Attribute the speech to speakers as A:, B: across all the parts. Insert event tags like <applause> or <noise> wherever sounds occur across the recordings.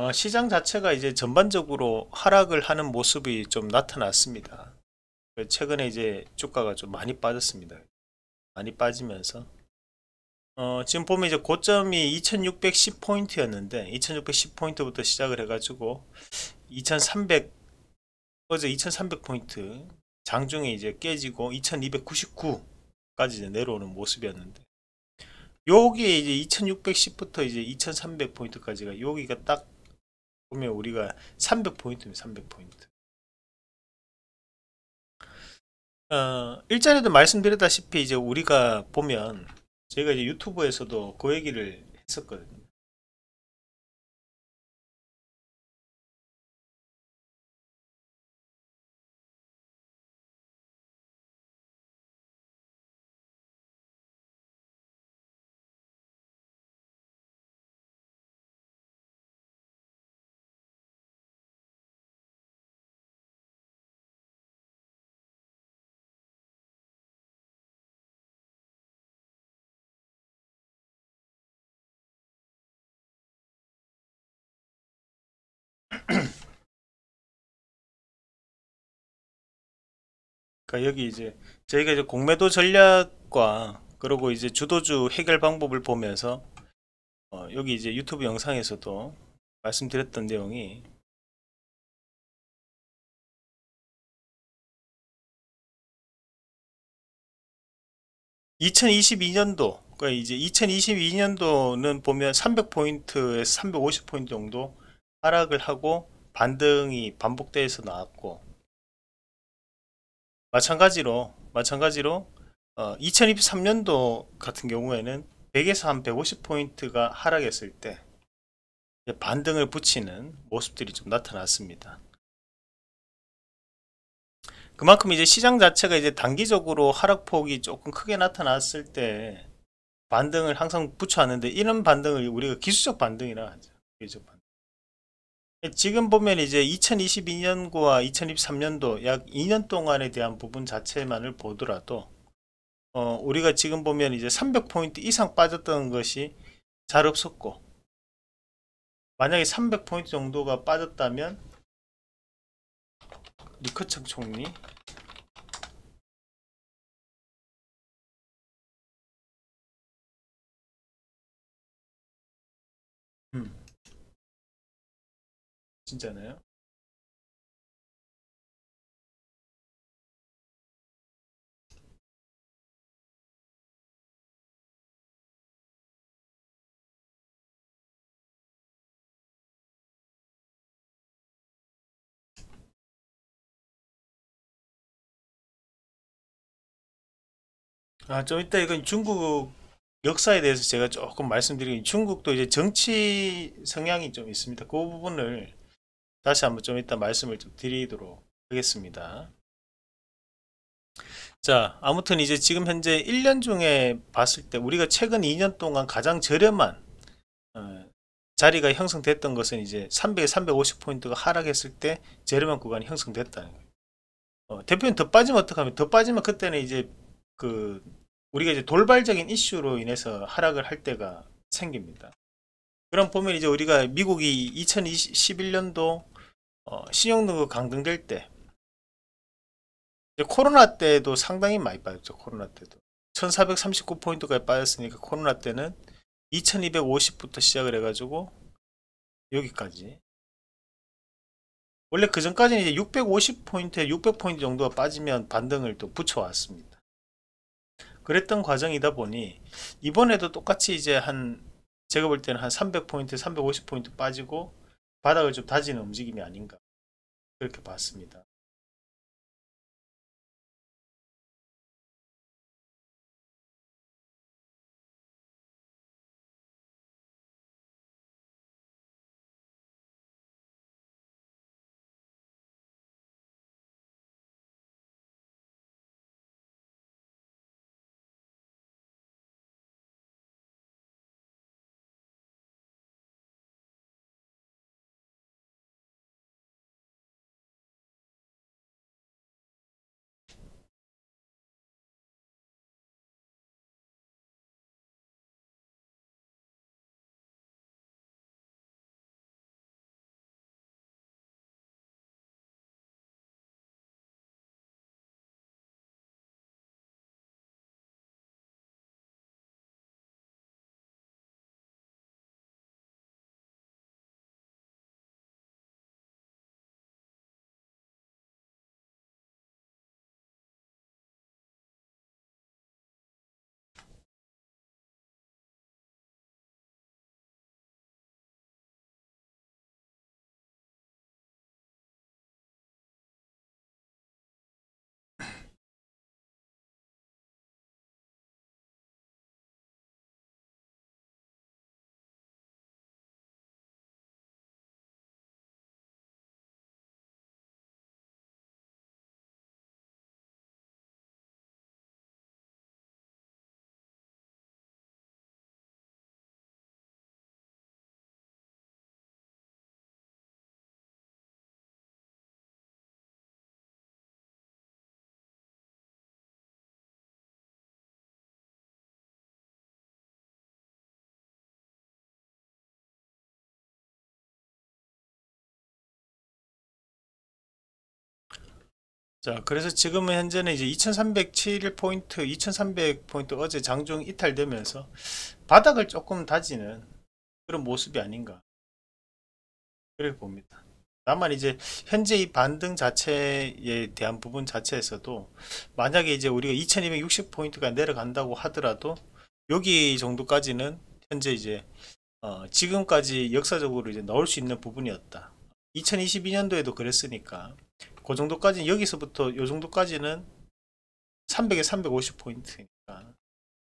A: 어, 시장 자체가 이제 전반적으로 하락을 하는 모습이 좀 나타났습니다. 최근에 이제 주가가 좀 많이 빠졌습니다. 많이 빠지면서 어, 지금 보면 이제 고점이 2610포인트였는데 2610포인트부터 시작을 해가지고 2300 어제 2300포인트 장중에 이제 깨지고 2299까지 이제 내려오는 모습이었는데 여기에 이제 2610부터 이제 2300포인트까지가 여기가 딱 보면 우리가 300포인트입니다. 300포인트. 어, 일전에도 말씀드렸다시피 이제 우리가 보면 저희가 이제 유튜브에서도 그 얘기를 했었거든요. 그러니까 여기 이제 저희가 이제 공매도 전략과 그리고 이제 주도주 해결 방법을 보면서 어, 여기 이제 유튜브 영상에서도
B: 말씀드렸던 내용이
A: (2022년도) 그러니까 이제 (2022년도는) 보면 (300포인트에서) (350포인트) 정도 하락을 하고 반등이 반복돼서 나왔고 마찬가지로 마찬가지로 어, 2023년도 같은 경우에는 100에서 한 150포인트가 하락했을 때 반등을 붙이는 모습들이 좀 나타났습니다. 그만큼 이제 시장 자체가 이제 단기적으로 하락폭이 조금 크게 나타났을 때 반등을 항상 붙여왔는데 이런 반등을 우리가 기술적 반등이라 하죠. 기술적 반등. 지금 보면 이제 2022년과 2023년도 약 2년 동안에 대한 부분 자체만을 보더라도 어, 우리가 지금 보면 이제 300포인트 이상 빠졌던 것이 잘 없었고 만약에 300포인트 정도가 빠졌다면 리커창 총리 진짜네요 아, 좀 이따 이건 중국 역사에 대해서 제가 조금 말씀드리면 중국도 이제 정치 성향이 좀 있습니다. 그 부분을 다시 한번 좀 이따 말씀을 좀 드리도록 하겠습니다. 자, 아무튼 이제 지금 현재 1년 중에 봤을 때 우리가 최근 2년 동안 가장 저렴한 어, 자리가 형성됐던 것은 이제 300, 350포인트가 하락했을 때 저렴한 구간이 형성됐다는 거예요. 어, 대표님 더 빠지면 어떡하면 더 빠지면 그때는 이제 그 우리가 이제 돌발적인 이슈로 인해서 하락을 할 때가 생깁니다. 그럼 보면 이제 우리가 미국이 2011년도 어, 신용등급 강등될 때 코로나 때도 상당히 많이 빠졌죠. 코로나 때도 1439포인트까지 빠졌으니까 코로나 때는 2250부터 시작을 해가지고 여기까지 원래 그 전까지는 이제 650포인트에 600포인트 정도가 빠지면 반등을 또 붙여왔습니다. 그랬던 과정이다 보니 이번에도 똑같이 이제 한 제가 볼 때는 한 300포인트, 350포인트 빠지고 바닥을 좀 다지는 움직임이 아닌가 그렇게 봤습니다. 자, 그래서 지금 은 현재는 이제 2307포인트, 2300포인트 어제 장중 이탈되면서 바닥을 조금 다지는 그런 모습이 아닌가. 그렇게 봅니다. 다만 이제 현재 이 반등 자체에 대한 부분 자체에서도 만약에 이제 우리가 2260포인트가 내려간다고 하더라도 여기 정도까지는 현재 이제 어 지금까지 역사적으로 이제 넣을 수 있는 부분이었다. 2022년도에도 그랬으니까 그 정도까지 여기서부터 요 정도까지는 300에 350 포인트니까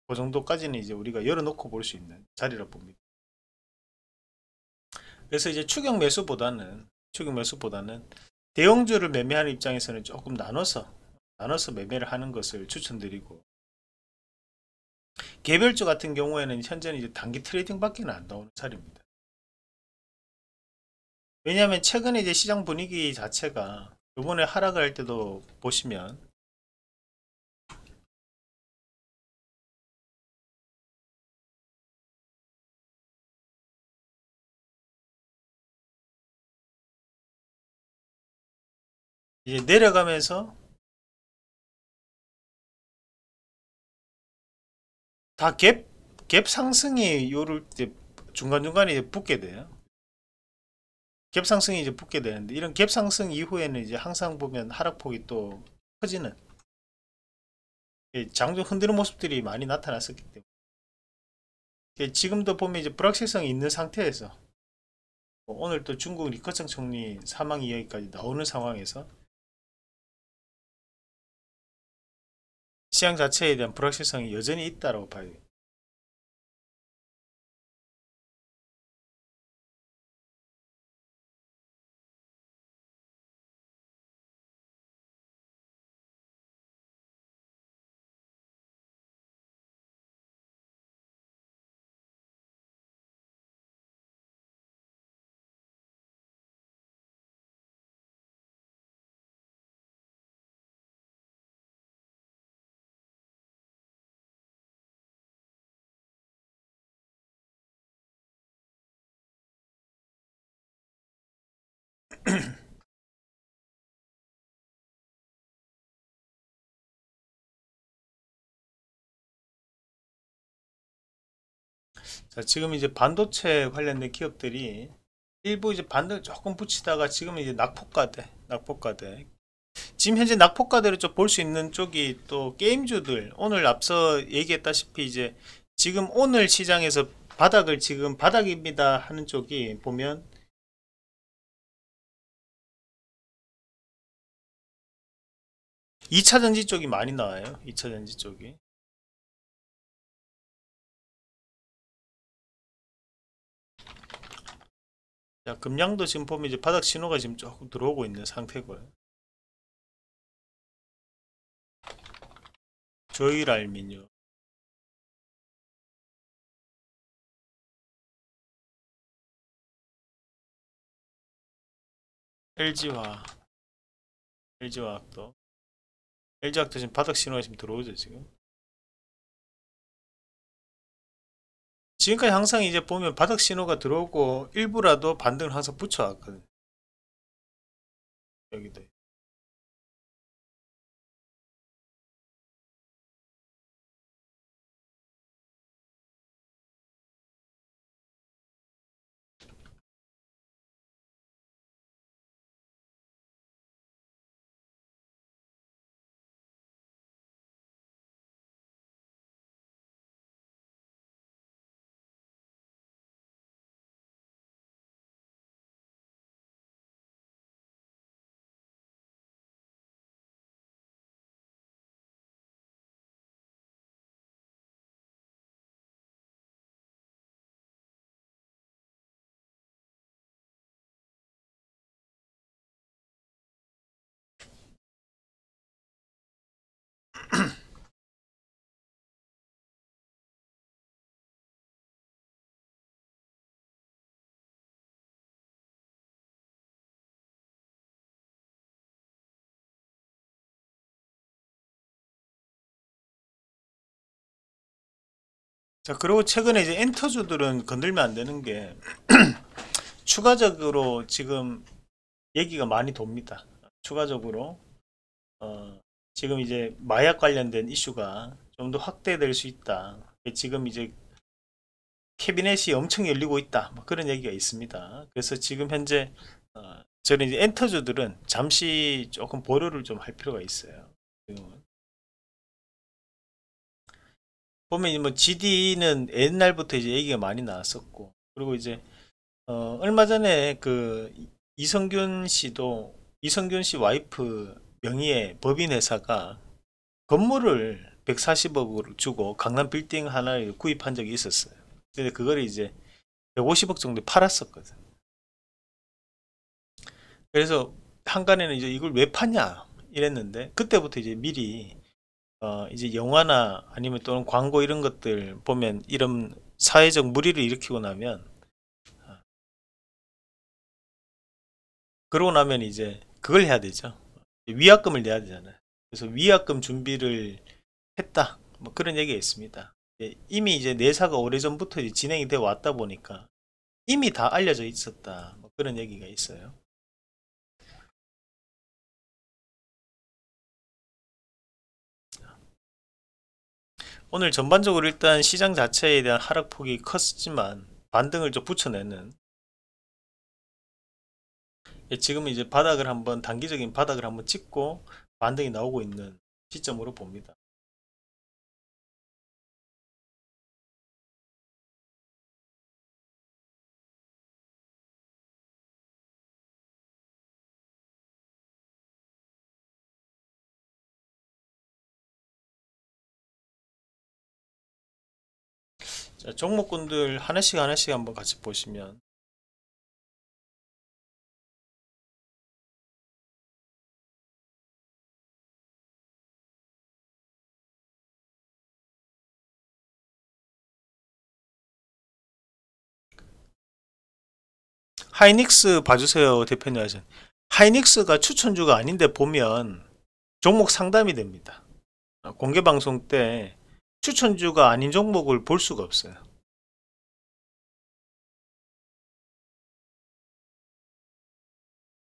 A: 그 정도까지는 이제 우리가 열어놓고 볼 수 있는 자리라 봅니다. 그래서 이제 추격 매수보다는 추격 매수보다는 대형주를 매매하는 입장에서는 조금 나눠서 나눠서 매매를 하는 것을 추천드리고 개별주 같은 경우에는 현재는 이제 단기 트레이딩밖에 안 나오는 자리입니다. 왜냐하면 최근에 이제 시장 분위기 자체가 요번에 하락할 때도
B: 보시면 이제 내려가면서 다 갭
A: 갭 상승이 요럴 때 중간중간에 붙게 돼요 갭상승이 이제 붙게 되는데 이런 갭상승 이후에는 이제 항상 보면 하락폭이 또 커지는 장중 흔드는 모습들이 많이 나타났었기 때문에 지금도 보면 이제 불확실성이 있는 상태에서 뭐 오늘 또 중국 리커창 총리 사망 이야기까지 나오는 상황에서 시장 자체에 대한 불확실성이 여전히 있다라고 봐요. 자, 지금 이제 반도체 관련된 기업들이 일부 이제 반등 조금 붙이다가 지금 이제 낙폭가대, 낙폭가대. 지금 현재 낙폭가대를 좀 볼 수 있는 쪽이 또 게임주들. 오늘 앞서 얘기했다시피 이제 지금 오늘 시장에서 바닥을 지금 바닥입니다 하는 쪽이 보면
B: 2차전지 쪽이 많이 나와요. 2차전지 쪽이. 자, 금량도 지금 보면 이제 바닥 신호가 지금 조금 들어오고 있는 상태고요. 조일알민요. LG화, LG화학도,
A: LG화학도 지금 바닥 신호가 지금 들어오죠 지금. 지금까지 항상 이제 보면 바닥 신호가 들어오고 일부라도 반등을 항상
B: 붙여왔거든요. 여기도
A: 자 그리고 최근에 이제 엔터주들은 건들면 안 되는 게 <clears throat> 추가적으로 지금 얘기가 많이 돕니다. 추가적으로 어, 지금 이제 마약 관련된 이슈가 좀 더 확대될 수 있다. 지금 이제 캐비넷이 엄청 열리고 있다. 뭐 그런 얘기가 있습니다. 그래서 지금 현재 어, 저는 이제 엔터주들은 잠시 조금 보류를 좀 할 필요가 있어요. 지금은. 보면 뭐 GD는 옛날부터 이제 얘기가 많이 나왔었고 그리고 이제 어 얼마 전에 그 이성균 씨도 이성균 씨 와이프 명의의 법인 회사가 건물을 1 4 0억으로 주고 강남 빌딩 하나를 구입한 적이 있었어요. 근데 그걸 이제 150억 정도 팔았었거든. 그래서 한간에는 이제 이걸 왜 파냐 이랬는데 그때부터 이제 미리 어, 이제 영화나 아니면 또는 광고 이런 것들 보면 이런 사회적 무리를 일으키고 나면 어, 그러고 나면 이제 그걸 해야 되죠. 위약금을 내야 되잖아요. 그래서 위약금 준비를 했다. 뭐 그런 얘기가 있습니다. 예, 이미 이제 내사가 오래전부터 진행이 되어 왔다 보니까 이미 다 알려져 있었다. 뭐 그런 얘기가 있어요. 오늘 전반적으로 일단 시장 자체에 대한 하락폭이 컸지만 반등을 좀 붙여내는 예, 지금 이제 바닥을 한번 단기적인 바닥을 한번 찍고 반등이 나오고
B: 있는 시점으로 봅니다. 자, 종목군들 하나씩 하나씩 한번 같이 보시면
A: 하이닉스 봐주세요 대표님 하신 하이닉스가 추천주가 아닌데 보면 종목 상담이 됩니다 공개방송 때 추천주가 아닌 종목을 볼 수가 없어요.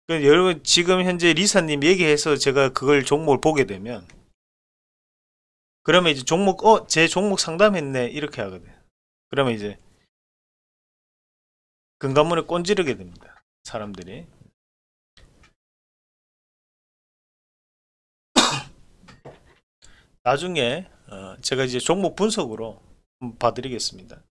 A: 그 여러분 지금 현재 리사님 얘기해서 제가 그걸 종목을 보게 되면 그러면 이제 종목 어제 종목 상담했네 이렇게 하거든 요 그러면 이제 금감문에 꼰지르게 됩니다 사람들이 <coughs> 나중에 어, 제가 이제 종목 분석으로
B: 봐드리겠습니다.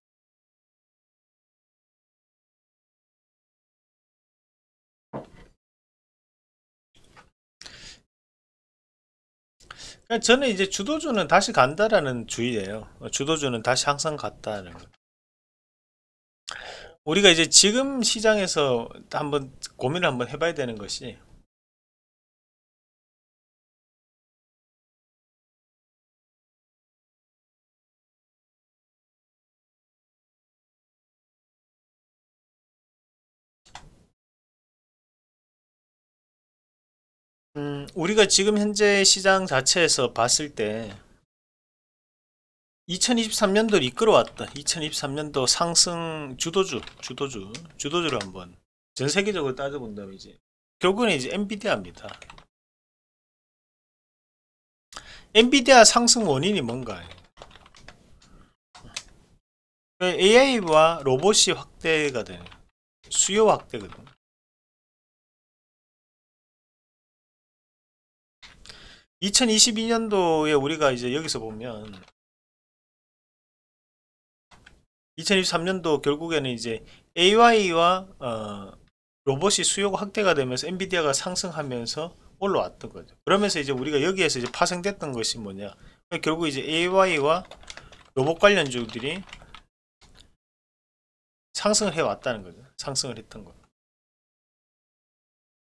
A: 그러니까 저는 이제 주도주는 다시 간다라는 주의예요. 주도주는 다시 항상 갔다는 거. 우리가 이제 지금 시장에서 한번
B: 고민을 한번 해봐야 되는 것이 우리가 지금 현재 시장
A: 자체에서 봤을 때 2023년도를 이끌어왔다 2023년도 상승 주도주, 주도주, 주도주를 한번 전 세계적으로 따져본다면 이제 결국은 이제 엔비디아입니다. 엔비디아 상승 원인이 뭔가요? 그 AI와 로봇이 확대가 되는 수요 확대거든. 요 2022년도에 우리가 이제 여기서 보면 2023년도 결국에는 이제 AI와 어, 로봇이 수요가 확대가 되면서 엔비디아가 상승하면서 올라왔던 거죠. 그러면서 이제 우리가 여기에서 이제 파생됐던 것이 뭐냐? 그러니까 결국 이제 AI와 로봇 관련주들이 상승을 해왔다는 거죠. 상승을 했던 거.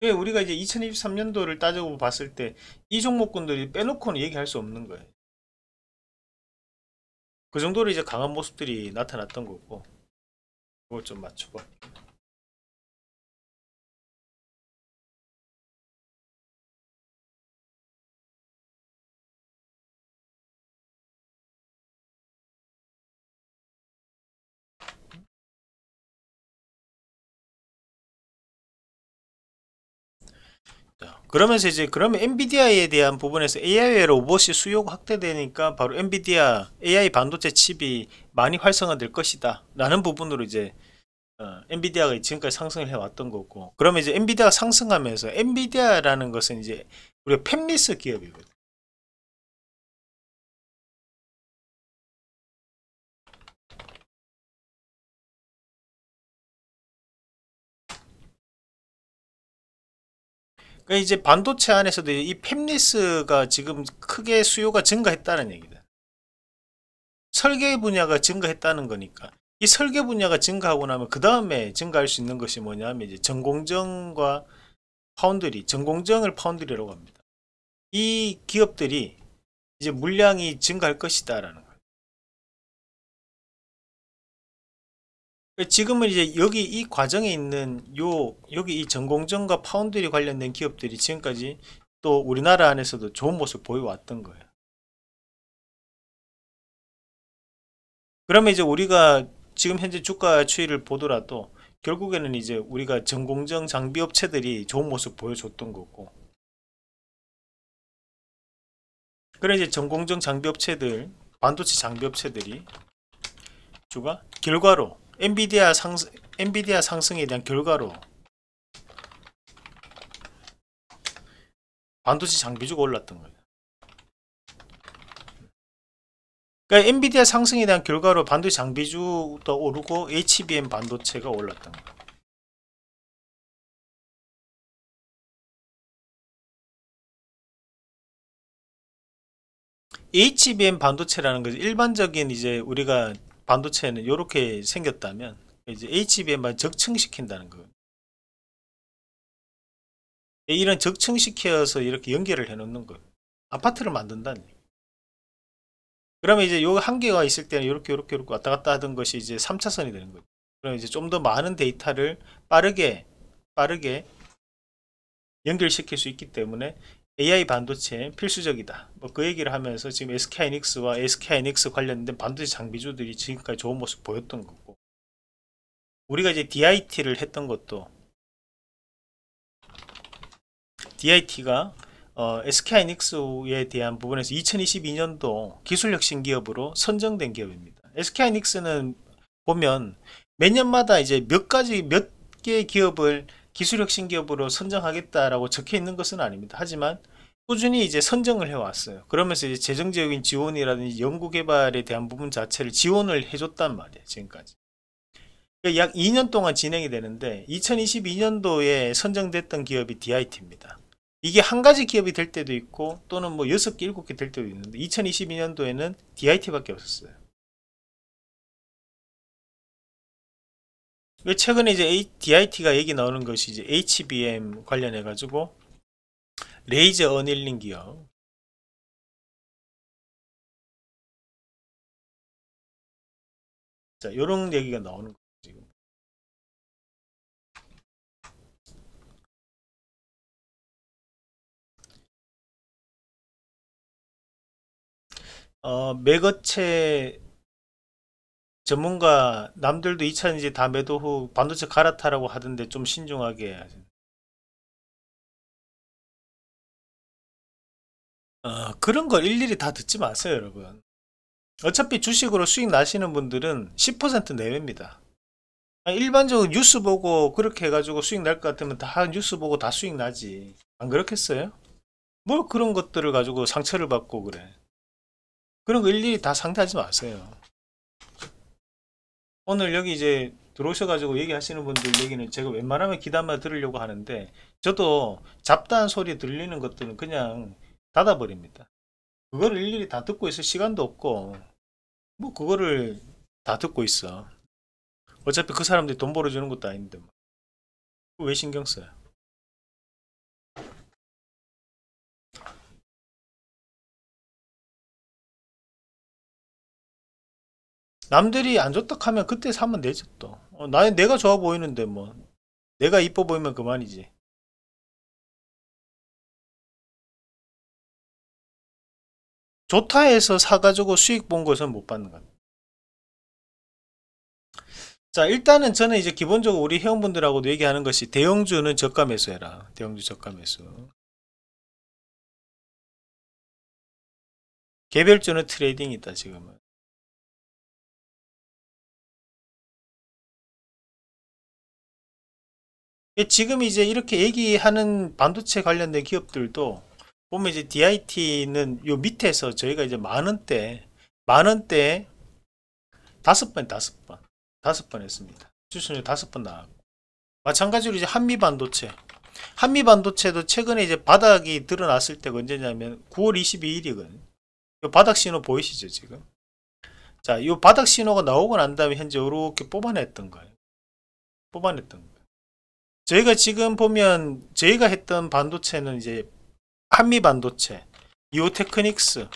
A: 왜 예, 우리가 이제 2023년도를 따지고 봤을 때 이 종목군들이 빼놓고는 얘기할 수 없는 거예요. 그 정도로 이제 강한 모습들이
B: 나타났던 거고 그걸 좀 맞춰봐.
A: 그러면서 이제 그러면 엔비디아에 대한 부분에서 AI 로봇이 수요가 확대되니까 바로 엔비디아 AI 반도체 칩이 많이 활성화될 것이다 라는 부분으로 이제 어, 엔비디아가 지금까지 상승을 해왔던 거고 그러면 이제 엔비디아가 상승하면서 엔비디아라는 것은 이제 우리가 팹리스 기업이거든 그러니까 이제 반도체 안에서도 이 팹리스가 지금 크게 수요가 증가했다는 얘기다. 설계 분야가 증가했다는 거니까 이 설계 분야가 증가하고 나면 그 다음에 증가할 수 있는 것이 뭐냐면 이제 전공정과 파운드리, 전공정을 파운드리라고 합니다. 이 기업들이 이제 물량이 증가할 것이다라는 지금은 이제 여기 이 과정에 있는 요 여기 이 전공정과 파운드리 관련된 기업들이 지금까지 또 우리나라 안에서도 좋은 모습 보여왔던 거예요. 그러면 이제 우리가 지금 현재 주가 추이를 보더라도 결국에는 이제 우리가 전공정 장비 업체들이 좋은 모습 보여줬던 거고 그래 이제 전공정 장비 업체들 반도체 장비 업체들이 주가 결과로 엔비디아 상승 엔비디아 상승에 대한 결과로 반도체 장비주가 올랐던 거예요. 그러니까 엔비디아 상승에 대한 결과로 반도체 장비주도 오르고 HBM 반도체가 올랐던 거예요. HBM 반도체라는 것은 일반적인 이제 우리가 반도체는 이렇게 생겼다면 이제 HBM만 적층시킨다는 거 이런 적층시켜서 이렇게 연결을 해 놓는 거 아파트를 만든다는 얘 그러면 이제 요 한계가 있을 때는 이렇게 이렇게 이렇게 왔다 갔다 하던 것이 이제 3차선이 되는 거죠. 그럼 이제 좀 더 많은 데이터를 빠르게 빠르게 연결시킬 수 있기 때문에 AI 반도체 필수적이다. 뭐 그 얘기를 하면서 지금 SK 하이닉스와 SK 하이닉스 관련된 반도체 장비주들이 지금까지 좋은 모습 보였던 거고 우리가 이제 DIT를 했던 것도 DIT가 어, SK 하이닉스에 대한 부분에서 2022년도 기술혁신 기업으로 선정된 기업입니다. SK 하이닉스는 보면 매 년마다 이제 몇 가지 몇 개의 기업을 기술혁신 기업으로 선정하겠다라고 적혀 있는 것은 아닙니다. 하지만 꾸준히 이제 선정을 해왔어요. 그러면서 이제 재정적인 지원이라든지 연구개발에 대한 부분 자체를 지원을 해줬단 말이에요. 지금까지. 그러니까 약 2년 동안 진행이 되는데 2022년도에 선정됐던 기업이 DIT입니다. 이게 한 가지 기업이 될 때도 있고 또는 뭐 6개, 7개 될 때도 있는데 2022년도에는 DIT밖에 없었어요. 최근에 이제 DIT가 얘기 나오는 것이 이제 HBM 관련해 가지고 레이저 어닐링 기업
B: 자, 이런 얘기가 나오는 거죠, 지금.
A: 어, 매거체 전문가 남들도 2차전지 다 매도 후 반도체 갈아타라고 하던데 좀 신중하게 해 어, 그런 걸 일일이 다 듣지 마세요 여러분 어차피 주식으로 수익 나시는 분들은 10% 내외입니다 아, 일반적으로 뉴스 보고 그렇게 해가지고 수익 날 것 같으면 다 뉴스 보고 다 수익 나지 안 그렇겠어요? 뭘 뭐 그런 것들을 가지고 상처를 받고 그래 그런 거 일일이 다 상대하지 마세요 오늘 여기 이제 들어오셔가지고 얘기하시는 분들 얘기는 제가 웬만하면 귀담아 들으려고 하는데 저도 잡다한 소리 들리는 것들은 그냥 닫아버립니다. 그걸 일일이 다 듣고 있을 시간도 없고 뭐 그거를 다 듣고 있어. 어차피 그 사람들이 돈 벌어주는 것도 아닌데 뭐. 왜 신경 써요?
B: 남들이 안 좋다 하면 그때 사면 되지 또. 어, 나 내가 좋아 보이는데 뭐 내가 이뻐 보이면 그만이지.
A: 좋다 해서 사가지고 수익 본 것은 못 받는 겁니다. 자 일단은 저는 이제 기본적으로 우리 회원분들하고도 얘기하는 것이 대형주는 저가 매수해라. 대형주 저가 매수.
B: 개별주는 트레이딩이다 지금은. 예, 지금 이제
A: 이렇게 얘기하는 반도체 관련된 기업들도 보면 이제 DIT는 요 밑에서 저희가 이제 만원 때, 만 원대 다섯 번, 다섯 번, 다섯 번 했습니다. 수준이 다섯 번 나왔고. 마찬가지로 이제 한미 반도체. 한미 반도체도 최근에 이제 바닥이 드러났을 때가 언제냐면 9월 22일이거든요. 요 바닥 신호 보이시죠, 지금? 자, 요 바닥 신호가 나오고 난 다음에 현재 이렇게 뽑아냈던 거예요. 뽑아냈던 거예요. 저희가 지금 보면 저희가 했던 반도체는 이제 한미 반도체, 이오테크닉스,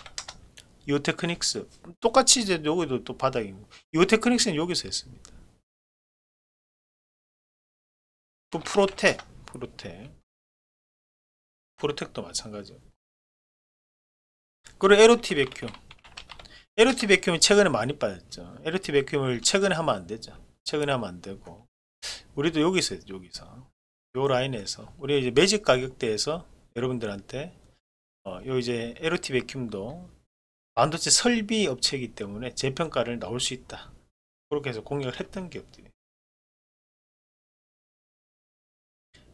A: 이오테크닉스 똑같이 이제 여기도 또 바닥이고 이오테크닉스는 여기서 했습니다. 또 프로텍, 프로텍, 프로텍도 마찬가지죠. 그리고 LOT 백큐, 에로티백큐이 최근에 많이 빠졌죠. 에로티 백큐을 최근에 하면 안 되죠. 최근에 하면 안 되고 우리도 여기서 여기서 요 라인에서 우리 이제 매직 가격대에서 여러분들한테 어, 요 이제 LOT 백큐도 반도체 설비 업체이기 때문에 재평가를 나올 수 있다. 그렇게 해서 공략을 했던 기업들이.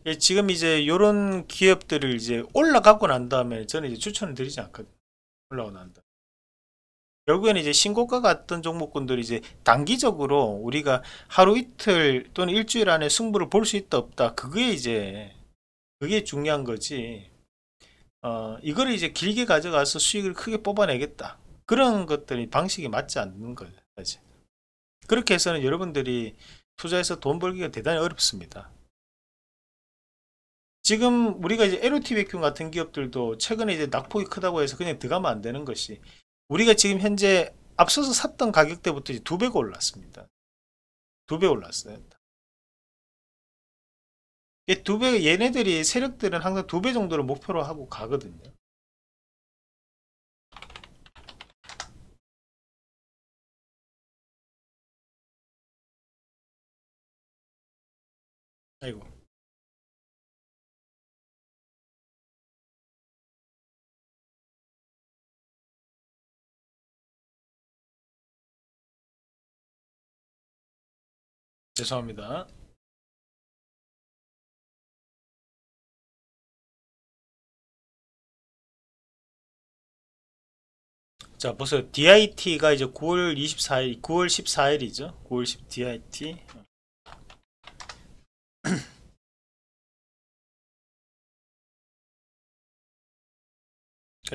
A: 예, 지금 이제 요런 기업들을 이제 올라가고 난 다음에 저는 이제 추천을 드리지 않거든요. 올라가고 난다 음에 결국에는 이제 신고가 같은 종목군들이 이제 단기적으로 우리가 하루 이틀 또는 일주일 안에 승부를 볼 수 있다 없다 그게 이제 그게 중요한 거지 어 이거를 이제 길게 가져가서 수익을 크게 뽑아내겠다 그런 것들이 방식이 맞지 않는 거예 그렇게 해서는 여러분들이 투자해서 돈 벌기가 대단히 어렵습니다 지금 우리가 이제 LOT v 큐 같은 기업들도 최근에 이제 낙폭이 크다고 해서 그냥 들어가면 안 되는 것이 우리가 지금 현재 앞서서 샀던 가격대부터 두 배가 올랐습니다. 두 배 올랐어요. 두 배,
B: 얘네들이 세력들은 항상 두 배 정도를 목표로 하고 가거든요. 아이고. 죄송합니다.
A: 자 보세요 DIT가 이제 9월 24일 9월 14일이죠 9월 10 DIT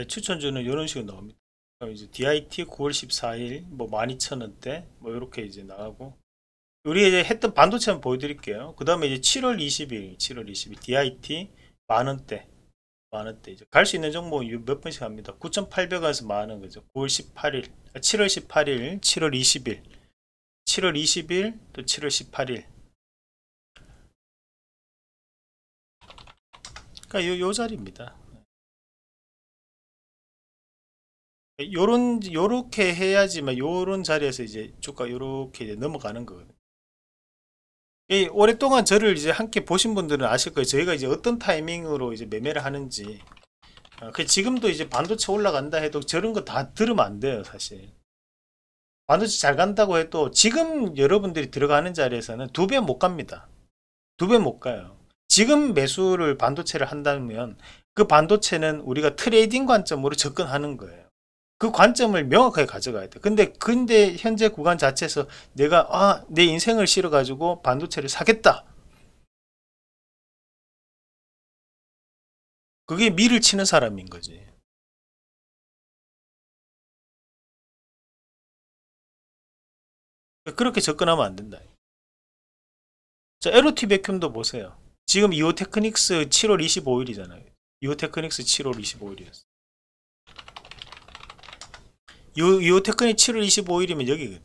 B: 추천주는 이런
A: 식으로 나옵니다 그럼 이제 DIT 9월 14일 뭐 12,000원대 뭐 이렇게 이제 나가고 우리 이제 했던 반도체 한번 보여드릴게요. 그 다음에 이제 7월 20일, 7월 20일 DIT 만원대, 만원대 이제 갈수 있는 정보 몇 번씩 합니다. 9,800원에서 만원 그죠? 9월 18일, 7월 18일, 7월 20일, 7월 20일 또 7월 18일. 그러니까 요, 요 자리입니다. 요런 요렇게 해야지만 요런 자리에서 이제 주가 요렇게 이제 넘어가는 거거든요. 이 오랫동안 저를 이제 함께 보신 분들은 아실 거예요. 저희가 이제 어떤 타이밍으로 이제 매매를 하는지. 어, 그 지금도 이제 반도체 올라간다 해도 저런 거 다 들으면 안 돼요, 사실. 반도체 잘 간다고 해도 지금 여러분들이 들어가는 자리에서는 두 배 못 갑니다. 두 배 못 가요. 지금 매수를 반도체를 한다면 그 반도체는 우리가 트레이딩 관점으로 접근하는 거예요. 그 관점을 명확하게 가져가야 돼. 근데 근데 현재 구간 자체에서 내가 아, 내 인생을 실어 가지고 반도체를 사겠다.
B: 그게 미를 치는 사람인 거지. 그렇게
A: 접근하면 안 된다. 자, LOT 백큐도 보세요. 지금 이오테크닉스 7월 25일이잖아요. 이오테크닉스 7월 25일이었어. 요, 요 테크니 7월 25일이면 여기거든.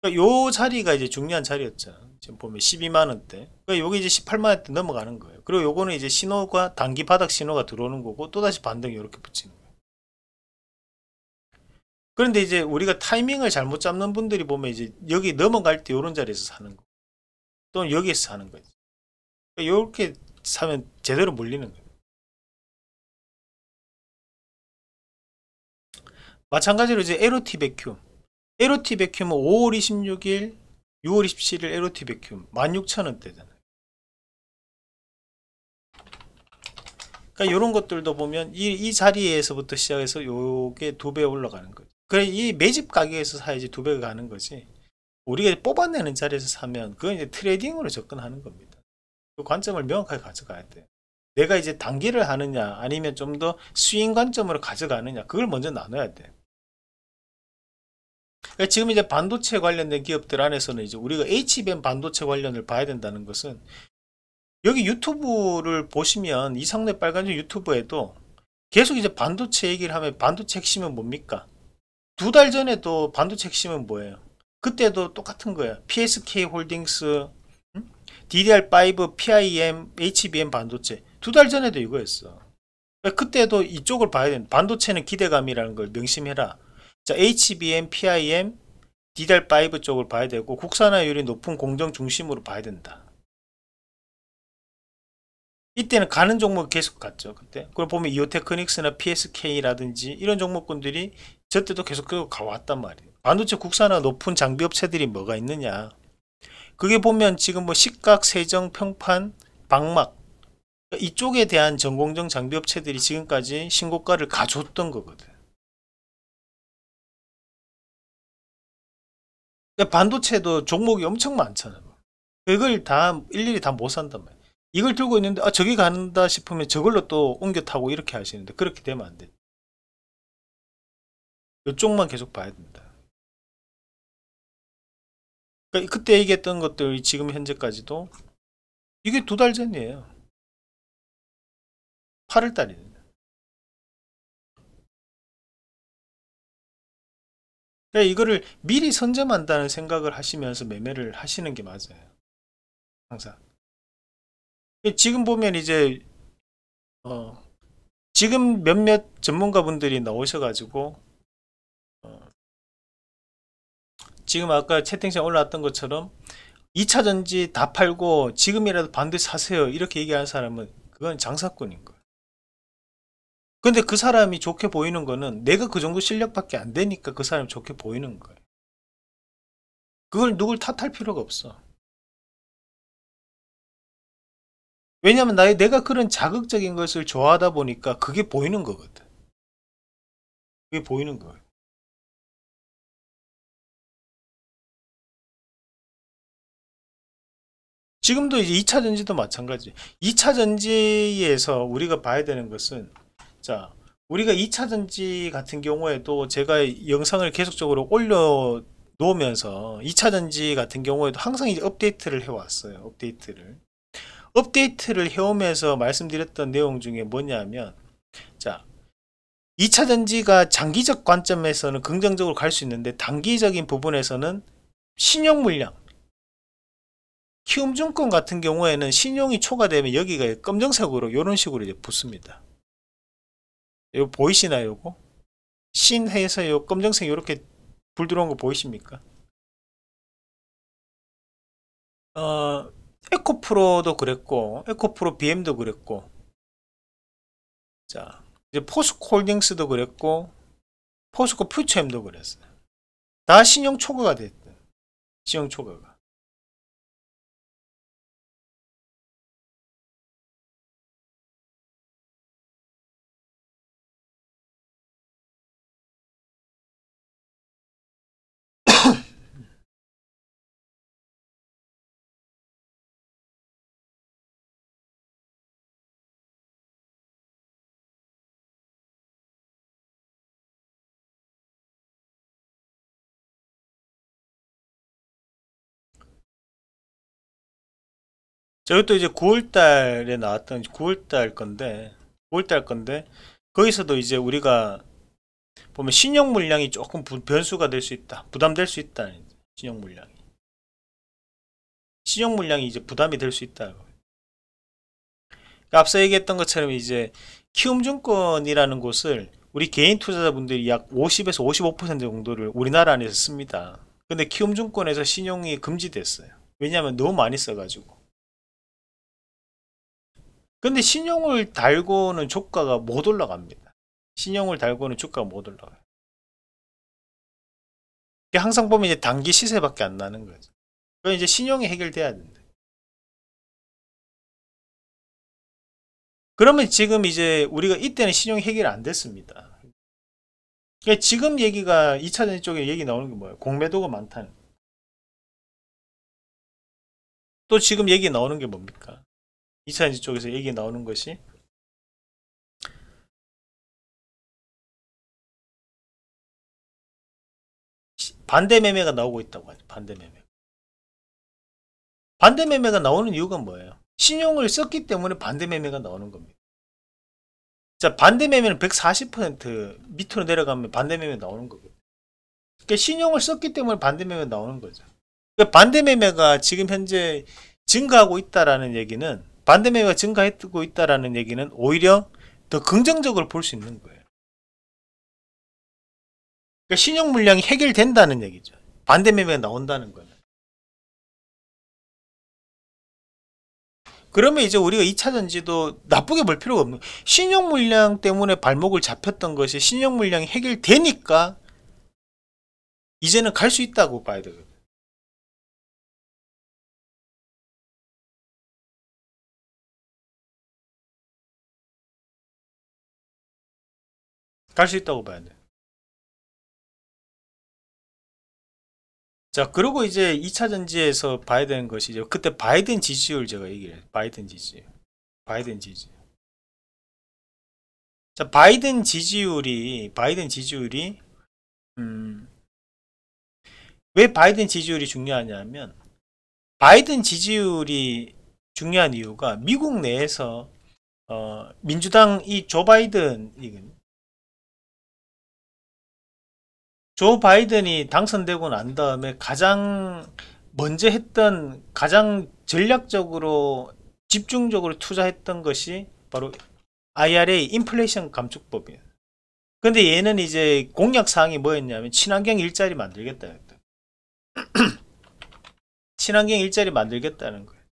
A: 그러니까 요 자리가 이제 중요한 자리였잖아. 지금 보면 12만원대. 그러니까 요게 이제 18만원대 넘어가는 거예요. 그리고 요거는 이제 신호가, 단기 바닥 신호가 들어오는 거고, 또다시 반등이 이렇게 붙이는 거예요. 그런데 이제 우리가 타이밍을 잘못 잡는 분들이 보면 이제 여기 넘어갈 때 요런 자리에서 사는 거. 또는 여기에서 사는 거지.
B: 그러니까 사면 제대로 몰리는 거예요.
A: 마찬가지로 이제 LOT 백큐 LOT 백큐은 5월 26일 6월 27일 LOT 백큐 16,000원대잖아요 그러니까 이런 것들도 보면 이, 이 자리에서부터 시작해서 요게 두 배 올라가는 거죠 그래 이 매집 가격에서 사야지 두 배가 가는 거지 우리가 뽑아내는 자리에서 사면 그건 이제 트레이딩으로 접근하는 겁니다 그 관점을 명확하게 가져가야 돼 내가 이제 단기를 하느냐 아니면 좀더 수익 관점으로 가져가느냐 그걸 먼저 나눠야 돼 그러니까 지금 이제 반도체 관련된 기업들 안에서는 이제 우리가 HBM 반도체 관련을 봐야 된다는 것은 여기 유튜브를 보시면 이상내 빨간색 유튜브에도 계속 이제 반도체 얘기를 하면 반도체 핵심은 뭡니까? 두 달 전에도 반도체 핵심은 뭐예요? 그때도 똑같은 거예요. PSK 홀딩스, DDR5, PIM, HBM 반도체. 두 달 전에도 이거였어. 그러니까 그때도 이쪽을 봐야 된다. 반도체는 기대감이라는 걸 명심해라. 자, HBM, PIM, DDR5 쪽을 봐야 되고 국산화율이 높은 공정 중심으로 봐야 된다. 이때는 가는 종목 계속 갔죠. 그때 그걸 보면 이오테크닉스나 PSK라든지 이런 종목군들이 저때도 계속 가왔단 말이에요. 반도체 국산화 높은 장비 업체들이 뭐가 있느냐? 그게 보면 지금 뭐 식각, 세정, 평판, 방막 이쪽에 대한 전공정 장비 업체들이 지금까지 신고가를 가줬던 거거든. 반도체도 종목이 엄청 많잖아요. 그걸 다 일일이 다 못 산단 말이에요. 이걸 들고 있는데 아 저기 간다 싶으면 저걸로 또 옮겨 타고 이렇게 하시는데 그렇게 되면 안 돼. 요 이쪽만 계속 봐야 됩니다.
B: 그러니까 그때 얘기했던 것들 지금 현재까지도 이게 두 달 전이에요. 8월 달이에요 그러니까 이거를 미리 선점한다는
A: 생각을 하시면서 매매를 하시는 게 맞아요. 항상. 그 지금 보면 이제 어 지금 몇몇 전문가분들이 나오셔가지고 어 지금 아까 채팅창 올라왔던 것처럼 2차전지 다 팔고 지금이라도 반드시 사세요 이렇게 얘기하는 사람은 그건 장사꾼인 거 근데 그 사람이 좋게 보이는 거는 내가 그 정도 실력밖에 안 되니까 그 사람이 좋게 보이는 거예요. 그걸 누굴 탓할 필요가 없어. 왜냐면 하 나의 내가 그런 자극적인 것을 좋아하다 보니까 그게 보이는 거거든.
B: 그게 보이는 거예요.
A: 지금도 이제 2차 전지도 마찬가지. 2차 전지에서 우리가 봐야 되는 것은 자, 우리가 2차 전지 같은 경우에도 제가 영상을 계속적으로 올려 놓으면서 2차 전지 같은 경우에도 항상 이제 업데이트를 해왔어요. 업데이트를. 업데이트를 해오면서 말씀드렸던 내용 중에 뭐냐면 자 2차 전지가 장기적 관점에서는 긍정적으로 갈 수 있는데 단기적인 부분에서는 신용 물량 키움증권 같은 경우에는 신용이 초과되면 여기가 검정색으로 이런 식으로 이제 붙습니다. 이거 보이시나요 요거? 신 해서 요 검정색 요렇게 불 들어온 거 보이십니까?
B: 어, 에코프로도 그랬고
A: 에코프로 BM도 그랬고 자 이제 포스코홀딩스도 그랬고 포스코 퓨처엠도 그랬어요 다 신용 초과가 됐다
B: 신용 초과가
A: 저 이것도 이제 9월달에 나왔던 9월달 건데 9월달 건데 거기서도 이제 우리가 보면 신용 물량이 조금 변수가 될 수 있다. 부담될 수 있다. 신용 물량이. 신용 물량이 이제 부담이 될 수 있다. 그러니까 앞서 얘기했던 것처럼 이제 키움증권이라는 곳을 우리 개인 투자자분들이 약 50에서 55% 정도를 우리나라 안에서 씁니다. 근데 키움증권에서 신용이 금지됐어요. 왜냐하면 너무 많이 써가지고. 근데 신용을 달고는 조가가못 올라갑니다. 신용을 달고는 조가가못 올라가요. 항상 보면 이제 단기 시세밖에
B: 안 나는 거죠. 그건 이제 신용이 해결돼야 된다.
A: 그러면 지금 이제 우리가 이때는 신용이 해결 안 됐습니다. 그러니까 지금 얘기가 2차전 지 쪽에 얘기 나오는 게 뭐예요? 공매도가 많다는.
B: 또 지금 얘기 나오는 게 뭡니까? 2차인지 쪽에서 얘기 나오는 것이 반대 매매가 나오고 있다고 하죠. 반대
A: 매매. 반대 매매가 나오는 이유가 뭐예요? 신용을 썼기 때문에 반대 매매가 나오는 겁니다. 자, 반대 매매는 140% 밑으로 내려가면 반대 매매 나오는 거거든요. 그러니까 신용을 썼기 때문에 반대 매매 나오는 거죠. 그러니까 반대 매매가 지금 현재 증가하고 있다라는 얘기는 반대매매가 증가했고 있다라는 얘기는 오히려 더 긍정적으로 볼 수 있는 거예요. 그러니까 신용 물량이 해결된다는 얘기죠. 반대매매가 나온다는 거는. 그러면 이제 우리가 2차 전지도 나쁘게 볼 필요가 없는 신용 물량 때문에 발목을 잡혔던 것이 신용 물량이 해결되니까 이제는 갈 수 있다고 봐야 되거든요. 갈수 있다고 봐야 돼. 자, 그리고 이제 2차 전지에서 봐야 되는 것이 이제 그때 바이든 지지율 제가 얘기를 해요. 바이든 지지율. 바이든 지지율. 자, 바이든 지지율이 바이든 지지율이 음. 왜 바이든 지지율이 중요하냐면 바이든 지지율이 중요한 이유가 미국 내에서 어, 민주당 이 조 바이든 조 바이든이 당선되고 난 다음에 가장 먼저 했던 가장 전략적으로 집중적으로 투자했던 것이 바로 IRA 인플레이션 감축법이에요. 근데 얘는 이제 공약 사항이 뭐였냐면 친환경 일자리 만들겠다. 했다. <clears throat> 친환경 일자리 만들겠다는 거예요.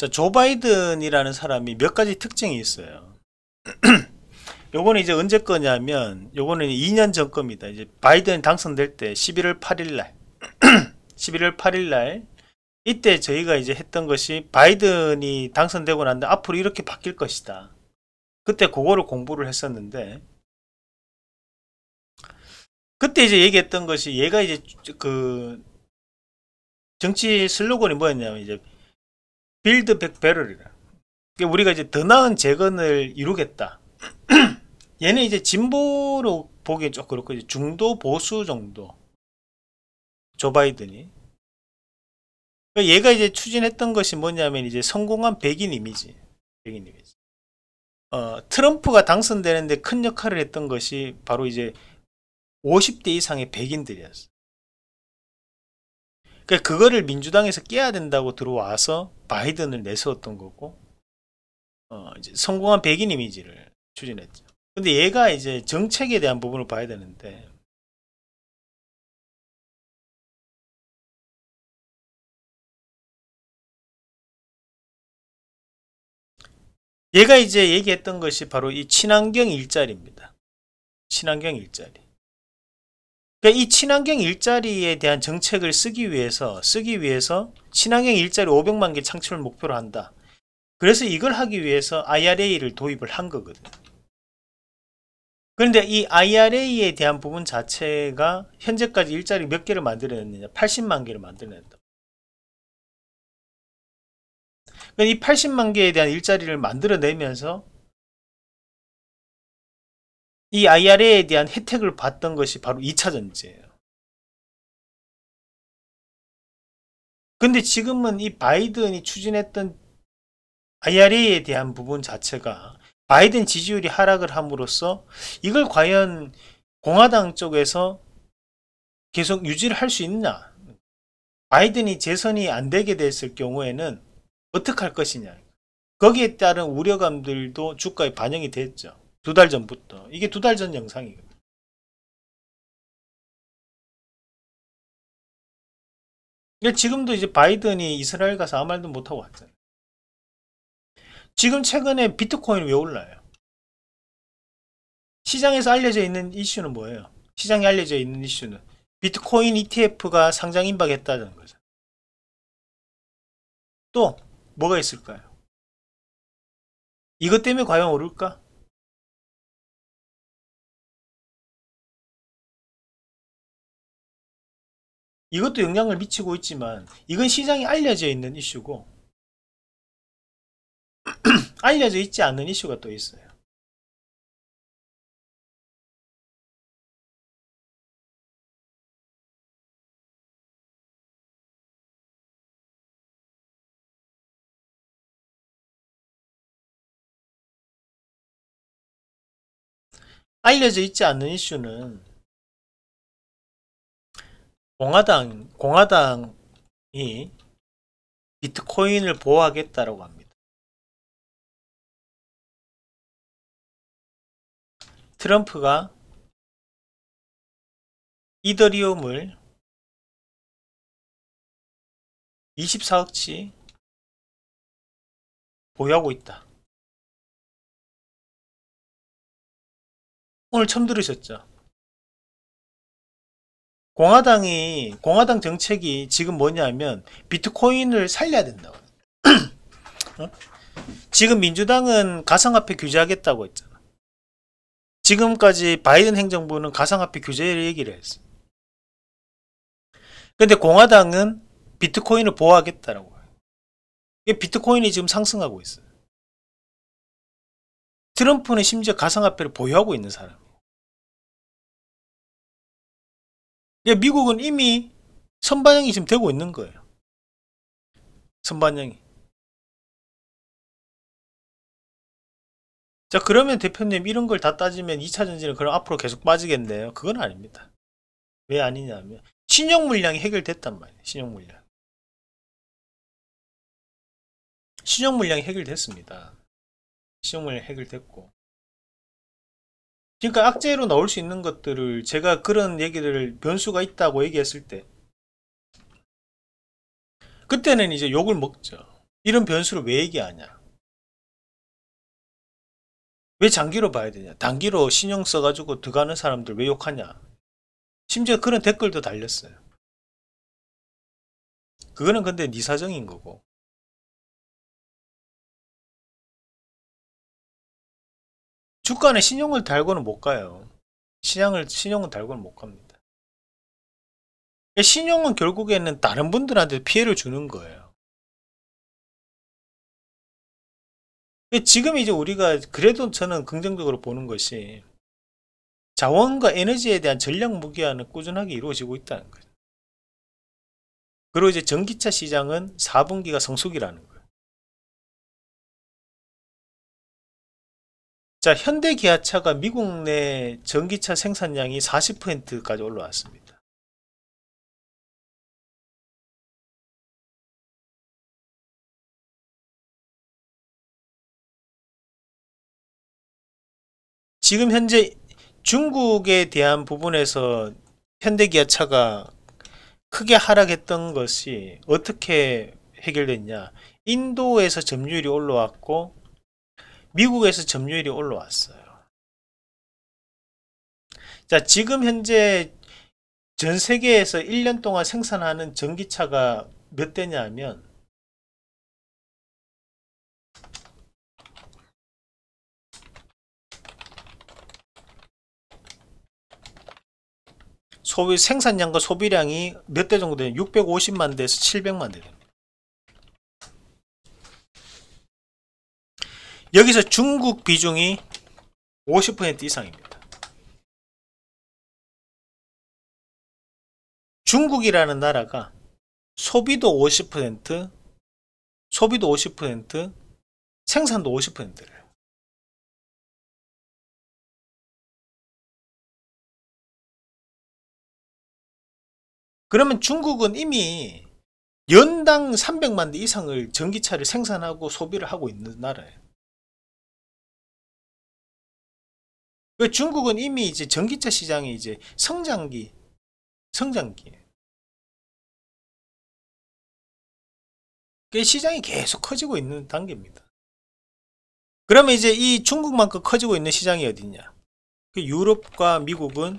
A: 자, 조 바이든이라는 사람이 몇 가지 특징이 있어요. <clears throat> 요거는 이제 언제 거냐면 요거는 2년 전 겁니다. 이제 바이든 당선될 때 11월 8일 날 11월 <clears throat> 8일 날 이때 저희가 이제 했던 것이 바이든이 당선되고 난다 앞으로 이렇게 바뀔 것이다. 그때 그거를 공부를 했었는데 그때 이제 얘기했던 것이 얘가 이제 그 정치 슬로건이 뭐였냐면 이제 빌드 백 배럴이라. 그러니까 우리가 이제 더 나은 재건을 이루겠다. <clears throat> 얘는 이제 진보로 보기엔 좀 그렇고 이제 중도 보수 정도. 조 바이든이. 그러니까 얘가 이제 추진했던 것이 뭐냐면 이제 성공한 백인 이미지. 백인 이미지. 어, 트럼프가 당선되는데 큰 역할을 했던 것이 바로 이제 50대 이상의 백인들이었어. 그러니까 그거를 민주당에서 깨야 된다고 들어와서 바이든을 내세웠던 거고 어, 이제 성공한 백인 이미지를 추진했죠. 근데 얘가 이제 정책에
B: 대한 부분을 봐야 되는데
A: 얘가 이제 얘기했던 것이 바로 이 친환경 일자리입니다. 친환경 일자리. 그러니까 이 친환경 일자리에 대한 정책을 쓰기 위해서 쓰기 위해서 친환경 일자리 500만 개 창출을 목표로 한다. 그래서 이걸 하기 위해서 IRA를 도입을 한 거거든요. 그런데 이 IRA에 대한 부분 자체가 현재까지 일자리 몇 개를 만들어냈느냐? 80만 개를 만들어냈다. 그러니까 이 80만 개에 대한
B: 일자리를 만들어내면서 이 IRA에 대한 혜택을 받던 것이 바로 2차 전지예요.
A: 근데 지금은 이 바이든이 추진했던 IRA에 대한 부분 자체가 바이든 지지율이 하락을 함으로써 이걸 과연 공화당 쪽에서 계속 유지를 할 수 있느냐 바이든이 재선이 안 되게 됐을 경우에는 어떻게 할 것이냐 거기에 따른 우려감들도 주가에 반영이 됐죠 두달 전부터. 이게 두 달 전 영상이거든요. 지금도 이제 바이든이 이스라엘 가서 아무 말도 못하고 왔잖아요. 지금 최근에 비트코인 왜 올라요? 시장에서 알려져 있는 이슈는 뭐예요? 시장에 알려져 있는 이슈는 비트코인 ETF가 상장 임박했다는 거죠. 또 뭐가 있을까요?
B: 이것 때문에 과연 오를까? 이것도 영향을 미치고 있지만 이건 시장이 알려져 있는 이슈고 <clears throat> 알려져 있지 않는 이슈가 또 있어요. 알려져 있지 않는 이슈는 공화당 공화당이 비트코인을 보호하겠다라고 합니다. 트럼프가 이더리움을 24억치 보유하고 있다. 오늘 처음 들으셨죠?
A: 공화당이 공화당 정책이 지금 뭐냐면 비트코인을 살려야 된다고. <clears throat> 어? 지금 민주당은 가상화폐 규제하겠다고 했잖아. 지금까지 바이든 행정부는 가상화폐 규제를 얘기를 했어. 근데 공화당은 비트코인을 보호하겠다라고 해요. 비트코인이 지금 상승하고 있어요. 트럼프는 심지어 가상화폐를 보유하고 있는 사람이
B: 그 미국은 이미 선반영이 지금 되고 있는 거예요. 선반영이.
A: 자 그러면 대표님 이런 걸 다 따지면 2차 전지는 그럼 앞으로 계속 빠지겠네요. 그건 아닙니다. 왜 아니냐면 하 신용 물량이 해결됐단 말이에요. 신용
B: 물량. 신용 물량이 해결됐습니다.
A: 신용 물량 이 해결됐고 그러니까 악재로 나올 수 있는 것들을 제가 그런 얘기를 변수가 있다고 얘기했을 때 그때는 이제 욕을 먹죠. 이런 변수를 왜 얘기하냐. 왜 장기로 봐야 되냐. 단기로 신용 써가지고 들어가는 사람들 왜 욕하냐. 심지어 그런 댓글도 달렸어요.
B: 그거는 근데 네 사정인 거고 주가는 신용을 달고는 못 가요. 신용을, 신용은 달고는 못 갑니다. 그러니까 신용은 결국에는 다른
A: 분들한테 피해를 주는 거예요. 그 지금 이제 우리가 그래도 저는 긍정적으로 보는 것이 자원과 에너지에 대한 전략 무기화는 꾸준하게 이루어지고 있다는 거죠. 그리고 이제 전기차 시장은 4분기가 성숙이라는 거예요. 자, 현대 기아차가 미국 내 전기차
B: 생산량이 40%까지 올라왔습니다.
A: 지금 현재 중국에 대한 부분에서 현대 기아차가 크게 하락했던 것이 어떻게 해결됐냐. 인도에서 점유율이 올라왔고 미국에서 점유율이 올라왔어요. 자, 지금 현재 전 세계에서 1년 동안 생산하는 전기차가 몇 대냐면 소비 생산량과 소비량이 몇 대 정도 되냐? 650만 대에서 700만 대 됩니다. 여기서 중국 비중이 50% 이상입니다.
B: 중국이라는 나라가 소비도 50%, 소비도 50%, 생산도 50%를
A: 그러면 중국은 이미 연당 300만 대 이상을 전기차를 생산하고 소비를 하고 있는 나라예요. 그 중국은 이미 이제 전기차
B: 시장이 이제 성장기, 성장기그
A: 시장이 계속 커지고 있는 단계입니다. 그러면 이제 이 중국만큼 커지고 있는 시장이 어디냐? 그 유럽과 미국은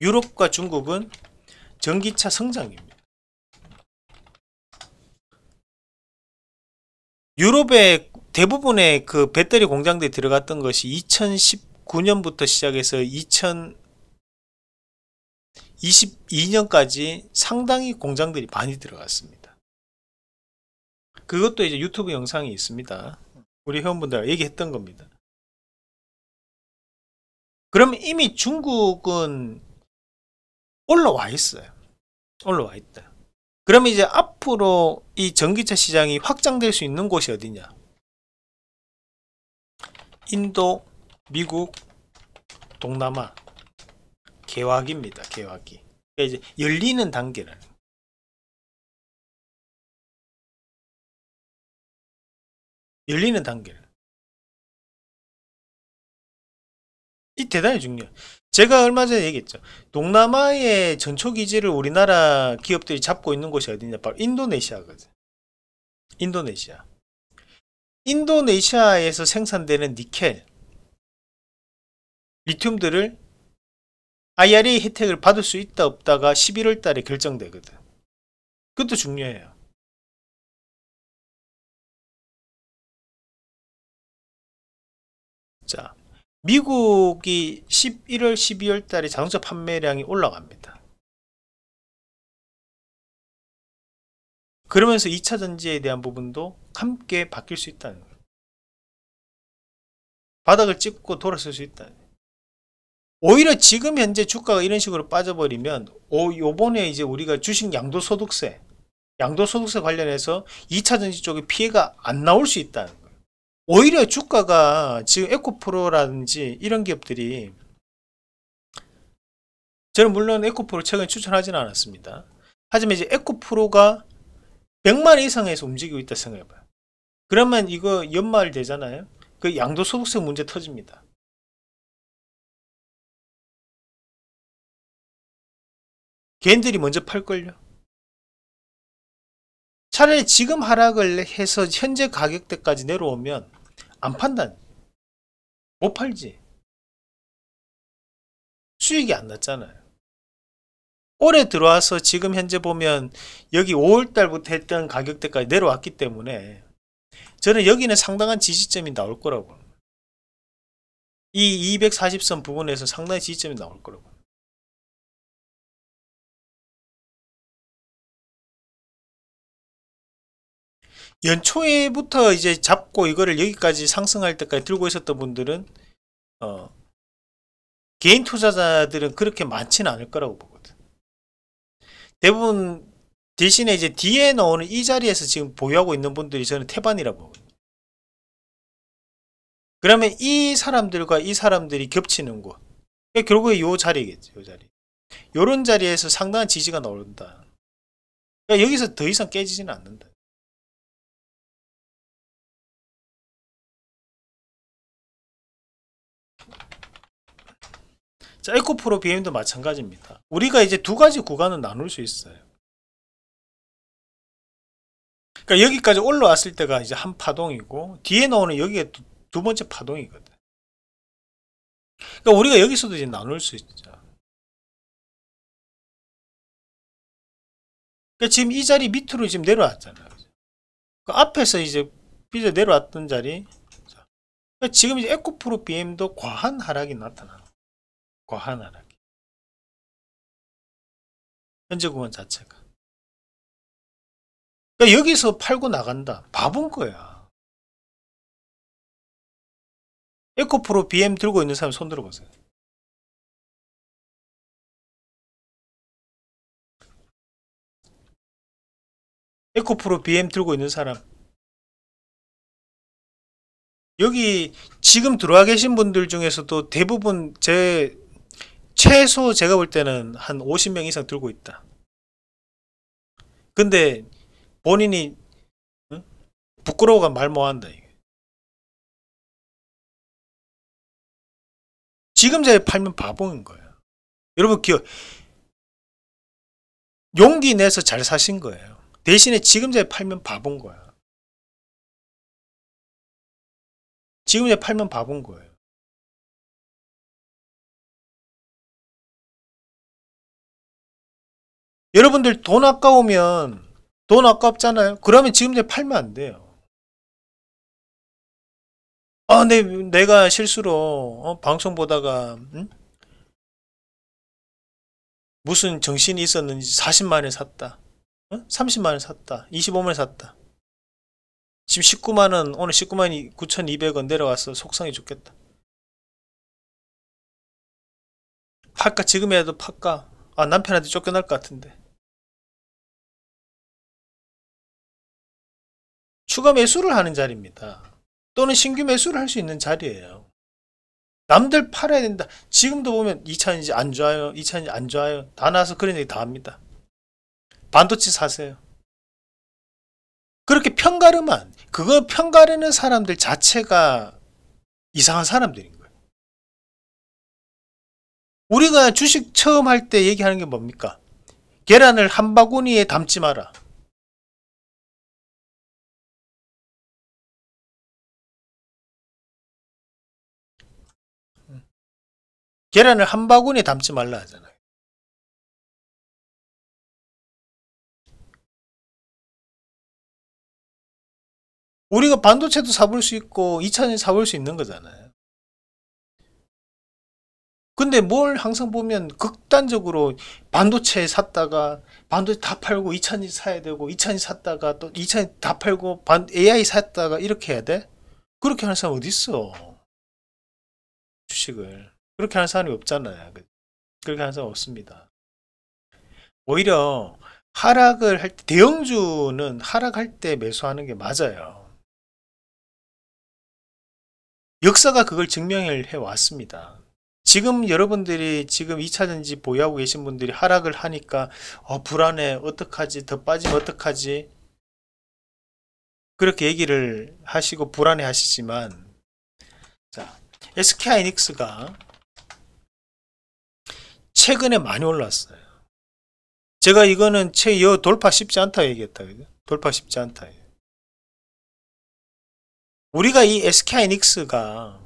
A: 유럽과 중국은 전기차 성장입니다. 유럽의 대부분의 그 배터리 공장들이 들어갔던 것이 2010 2009년부터 시작해서 2022년까지 상당히 공장들이 많이 들어갔습니다. 그것도 이제 유튜브 영상이 있습니다. 우리
B: 회원분들 얘기했던 겁니다. 그럼 이미
A: 중국은 올라와 있어요. 올라와 있다. 그럼 이제 앞으로 이 전기차 시장이 확장될 수 있는 곳이 어디냐? 인도, 미국 동남아 개화기입니다. 개화기. 그러니까 이제 열리는 단계라는
B: 열리는 단계를
A: 이 대단히 중요해요. 제가 얼마 전에 얘기했죠. 동남아의 전초기지를 우리나라 기업들이 잡고 있는 곳이 어디냐? 바로 인도네시아거든. 인도네시아. 인도네시아에서 생산되는 니켈, 리튬들을 IRA 혜택을 받을 수 있다 없다가 11월 달에 결정되거든.
B: 그것도 중요해요. 자, 미국이 11월, 12월
A: 달에 자동차 판매량이 올라갑니다. 그러면서 2차 전지에 대한 부분도 함께 바뀔 수 있다는 거예요. 바닥을 찍고 돌아설 수 있다는 거예요. 오히려 지금 현재 주가가 이런 식으로 빠져버리면 오 요번에 이제 우리가 주식 양도소득세 양도소득세 관련해서 2차전지 쪽에 피해가 안 나올 수 있다는 거예요. 오히려 주가가 지금 에코프로라든지 이런 기업들이 저는 물론 에코프로 최근에 추천하지는 않았습니다. 하지만 이제 에코프로가 100만 이상에서 움직이고 있다 생각해봐요. 그러면 이거 연말 되잖아요. 그 양도소득세 문제 터집니다.
B: 걔네들이 먼저 팔걸요.
A: 차라리 지금 하락을 해서 현재 가격대까지 내려오면 안판단못 팔지. 수익이 안 났잖아요. 올해 들어와서 지금 현재 보면 여기 5월달부터 했던 가격대까지 내려왔기 때문에 저는 여기는 상당한 지지점이 나올 거라고 이 240선 부분에서 상당히 지지점이 나올 거라고 연초에부터 이제 잡고 이거를 여기까지 상승할 때까지 들고 있었던 분들은 어, 개인 투자자들은 그렇게 많지는 않을 거라고 보거든. 대부분 대신에 이제 뒤에 나오는 이 자리에서 지금 보유하고 있는 분들이 저는 태반이라고 보거든. 그러면 이 사람들과 이 사람들이 겹치는 곳. 그러니까 결국에 요 자리겠죠, 요 자리. 요런 자리에서 상당한 지지가 나온다. 그러니까
B: 여기서 더 이상 깨지지는 않는다.
A: 자, 에코프로 BM도 마찬가지입니다. 우리가 이제 두 가지 구간을 나눌 수 있어요. 그러니까 여기까지 올라왔을 때가 이제 한 파동이고 뒤에 나오는 여기에 두, 두 번째 파동이거든. 그러니까 우리가 여기서도 이제 나눌 수
B: 있죠. 그러니까 지금 이 자리
A: 밑으로 지금 내려왔잖아요. 그 앞에서 이제 빚어 내려왔던 자리. 자, 그러니까 지금 이제 에코프로 BM도 과한 하락이 나타나는. 과하나라기.
B: 현재 구원 자체가. 그러니까 여기서 팔고 나간다. 바본 거야. 에코프로 BM 들고 있는 사람 손 들어보세요.
A: 에코프로 BM 들고 있는 사람 여기 지금 들어와 계신 분들 중에서도 대부분 제 최소 제가 볼 때는 한 50명 이상 들고 있다. 근데 본인이 응? 부끄러워가 말 못한다.
B: 지금 제 팔면 바보인 거예요. 여러분 기억 용기 내서 잘 사신 거예요. 대신에 지금 제 팔면 바본 거야. 지금 제 팔면 바본 거예요. 여러분들 돈 아까우면
A: 돈 아깝잖아요. 그러면 지금 이제 팔면 안 돼요. 아, 내, 네, 내가 실수로 어, 방송 보다가 응? 무슨 정신이 있었는지 40만에 샀다. 어? 30만에 샀다. 25만에 샀다. 지금 19만원 오늘 19만 9,200원 내려갔어. 속상해 죽겠다.
B: 팔까 지금이라도 팔까? 아 남편한테 쫓겨날 것 같은데.
A: 추가 매수를 하는 자리입니다. 또는 신규 매수를 할 수 있는 자리예요. 남들 팔아야 된다. 지금도 보면 2차인지 안 좋아요. 2차인지 안 좋아요. 다 나와서 그런 얘기 다 합니다. 반도체 사세요. 그렇게 편가르만 그거 편가르는 사람들 자체가 이상한 사람들인 거예요. 우리가 주식 처음 할 때 얘기하는 게 뭡니까? 계란을 한 바구니에 담지 마라.
B: 계란을 한 바구니에 담지 말라 하잖아요. 우리가 반도체도 사볼 수 있고
A: 2차전 사볼 수 있는 거잖아요. 근데 뭘 항상 보면 극단적으로 반도체 샀다가 반도체 다 팔고 2차전 사야 되고 2차전 샀다가 또 2차전 다 팔고 AI 샀다가 이렇게 해야 돼? 그렇게 하는 사람 어디 있어? 주식을. 그렇게 하는 사람이 없잖아요. 그, 그렇게 하는 사람 없습니다. 오히려 하락을 할 때, 대형주는 하락할 때 매수하는 게 맞아요. 역사가 그걸 증명해 을 왔습니다. 지금 여러분들이 지금 2차전지 보유하고 계신 분들이 하락을 하니까 어, 불안해 어떡하지 더 빠지면 어떡하지 그렇게 얘기를 하시고 불안해 하시지만 자 SK하이닉스가 최근에 많이 올랐어요. 제가 이거는 최여 돌파 쉽지 않다 얘기했다. 그죠? 돌파 쉽지 않다. 우리가 이 SK이닉스가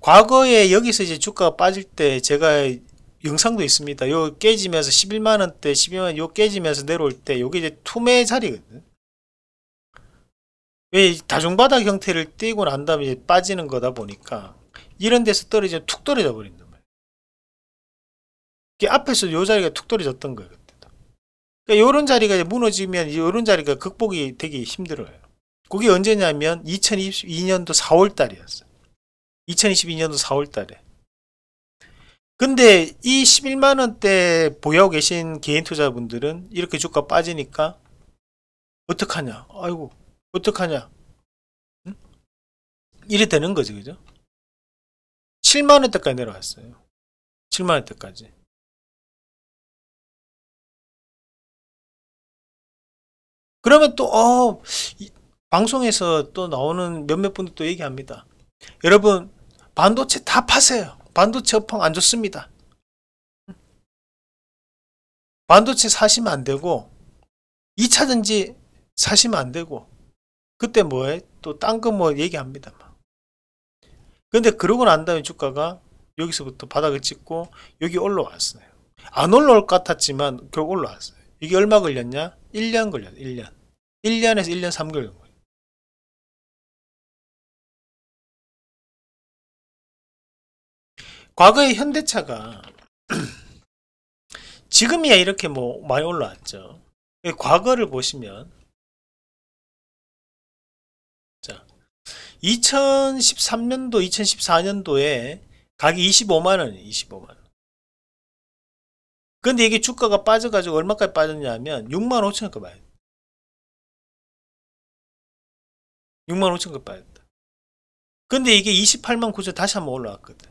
A: 과거에 여기서 이제 주가가 빠질 때 제가 영상도 있습니다. 요 깨지면서 11만원대, 12만원 요 깨지면서 내려올 때 요게 이제 투매 자리거든. 왜 다중바닥 형태를 띄고 난 다음에 빠지는 거다 보니까 이런 데서 떨어지면 툭 떨어져 버린다. 앞에서 요 자리가 툭 떨어졌던 거예요. 그러니까 요런 자리가 무너지면 요런 자리가 극복이 되기 힘들어요. 그게 언제냐면 2022년도 4월 달이었어요. 2022년도 4월 달에. 근데 이 11만 원대 보유하고 계신 개인 투자분들은 이렇게 주가 빠지니까 어떡하냐? 아이고. 어떡하냐? 응?
B: 이래 되는 거지, 그죠? 7만 원대까지 내려왔어요. 7만 원대까지.
A: 그러면 또, 어, 이, 방송에서 또 나오는 몇몇 분들 또 얘기합니다. 여러분, 반도체 다 파세요. 반도체 업황 안 좋습니다. 반도체 사시면 안 되고, 2차전지 사시면 안 되고, 그때 뭐해? 또 딴 거 뭐 얘기합니다. 근데 그러고 난 다음에 주가가 여기서부터 바닥을 찍고 여기 올라왔어요. 안 올라올 것 같았지만 결국 올라왔어요. 이게 얼마 걸렸냐? 1년 걸려요. 1년. 1년에서 1년 3개월 걸려요.
B: 과거의 현대차가
A: <clears throat> 지금이야 이렇게 뭐 많이 올라왔죠. 과거를 보시면 자 2013년도 2014년도에 가격 25만원 25만원 근데 이게 주가가 빠져가지고 얼마까지 빠졌냐면 6만 5천원까지 빠졌다.
B: 6만 5천원까지 빠졌다. 근데 이게 28만 9천 다시 한번 올라왔거든.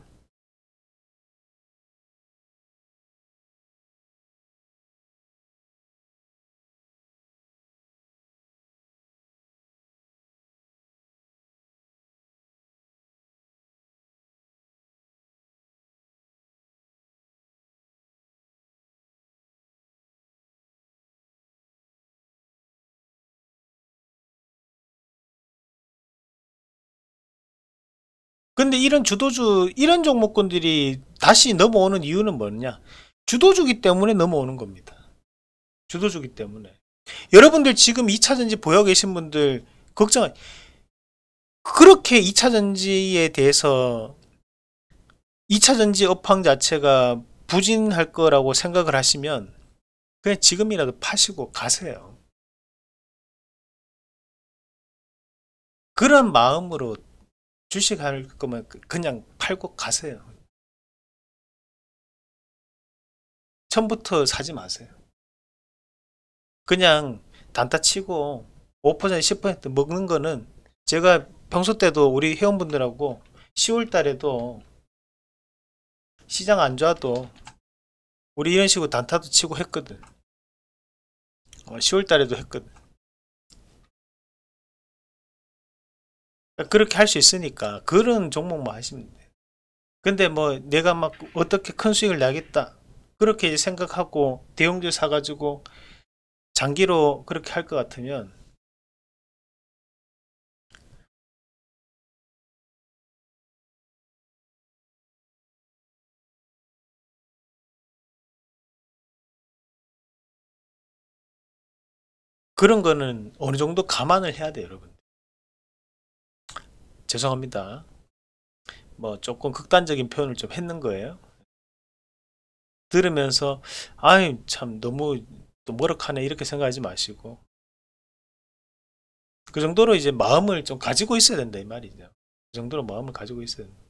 A: 근데 이런 주도주 이런 종목군들이 다시 넘어오는 이유는 뭐냐? 주도주기 때문에 넘어오는 겁니다. 주도주기 때문에. 여러분들 지금 2차전지 보여 계신 분들 걱정 그렇게 2차전지에 대해서 2차전지 업황 자체가 부진할 거라고 생각을 하시면 그냥 지금이라도 파시고 가세요. 그런 마음으로
B: 주식할 거면 그냥 팔고 가세요.
A: 처음부터 사지 마세요. 그냥 단타 치고 5% 10% 먹는 거는 제가 평소 때도 우리 회원분들하고 10월 달에도 시장 안 좋아도 우리 이런 식으로 단타도 치고 했거든. 10월 어, 달에도 했거든. 그렇게 할 수 있으니까 그런 종목만 뭐 하시면 돼요. 근데 뭐 내가 막 어떻게 큰 수익을 나겠다 그렇게 생각하고 대형주 사가지고 장기로 그렇게 할 것 같으면 그런 거는 어느 정도 감안을 해야 돼요 여러분 죄송합니다. 뭐 조금 극단적인 표현을 좀 했는 거예요. 들으면서 아이 참 너무 또 머럭하네 이렇게 생각하지 마시고 그 정도로 이제 마음을 좀 가지고 있어야 된다 이 말이죠. 그
B: 정도로 마음을 가지고 있어야 된다.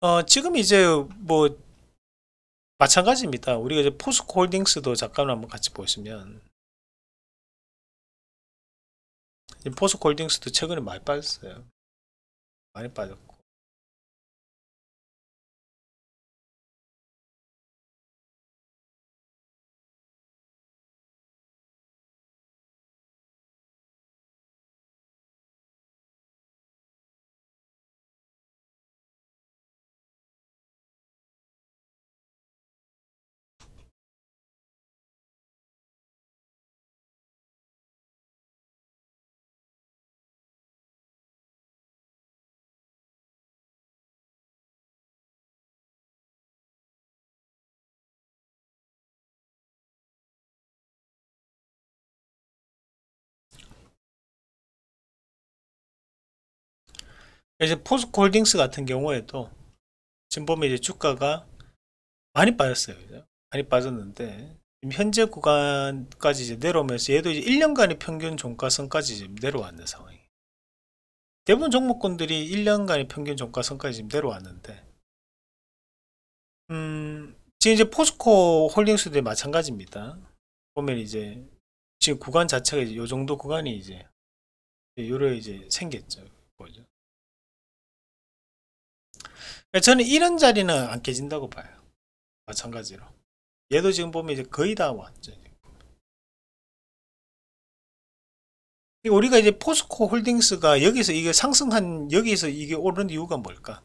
A: 어, 지금 이제 뭐 마찬가지입니다. 우리가 이제 포스코 홀딩스도 잠깐 한번 같이 보시면 포스코 홀딩스도 최근에 많이 빠졌어요. 많이 빠졌고
B: 이제 포스코 홀딩스
A: 같은 경우에도 지금 보면 이제 주가가 많이 빠졌어요. 그죠? 많이 빠졌는데 지금 현재 구간까지 이제 내려오면서 얘도 이제 1년간의 평균 종가선까지 지금 내려왔는 상황이에요. 대부분 종목군들이 1년간의 평균 종가선까지 지금 내려왔는데 음, 지금 이제 포스코 홀딩스도 마찬가지입니다. 보면 이제 지금 구간 자체가 이제 요 정도 구간이 이제 요래 이제 생겼죠. 예, 저는 이런 자리는 안 깨진다고 봐요. 마찬가지로. 얘도 지금 보면 이제 거의 다 완전히. 우리가 이제 포스코 홀딩스가 여기서 이게 상승한, 여기서 이게 오른 이유가 뭘까?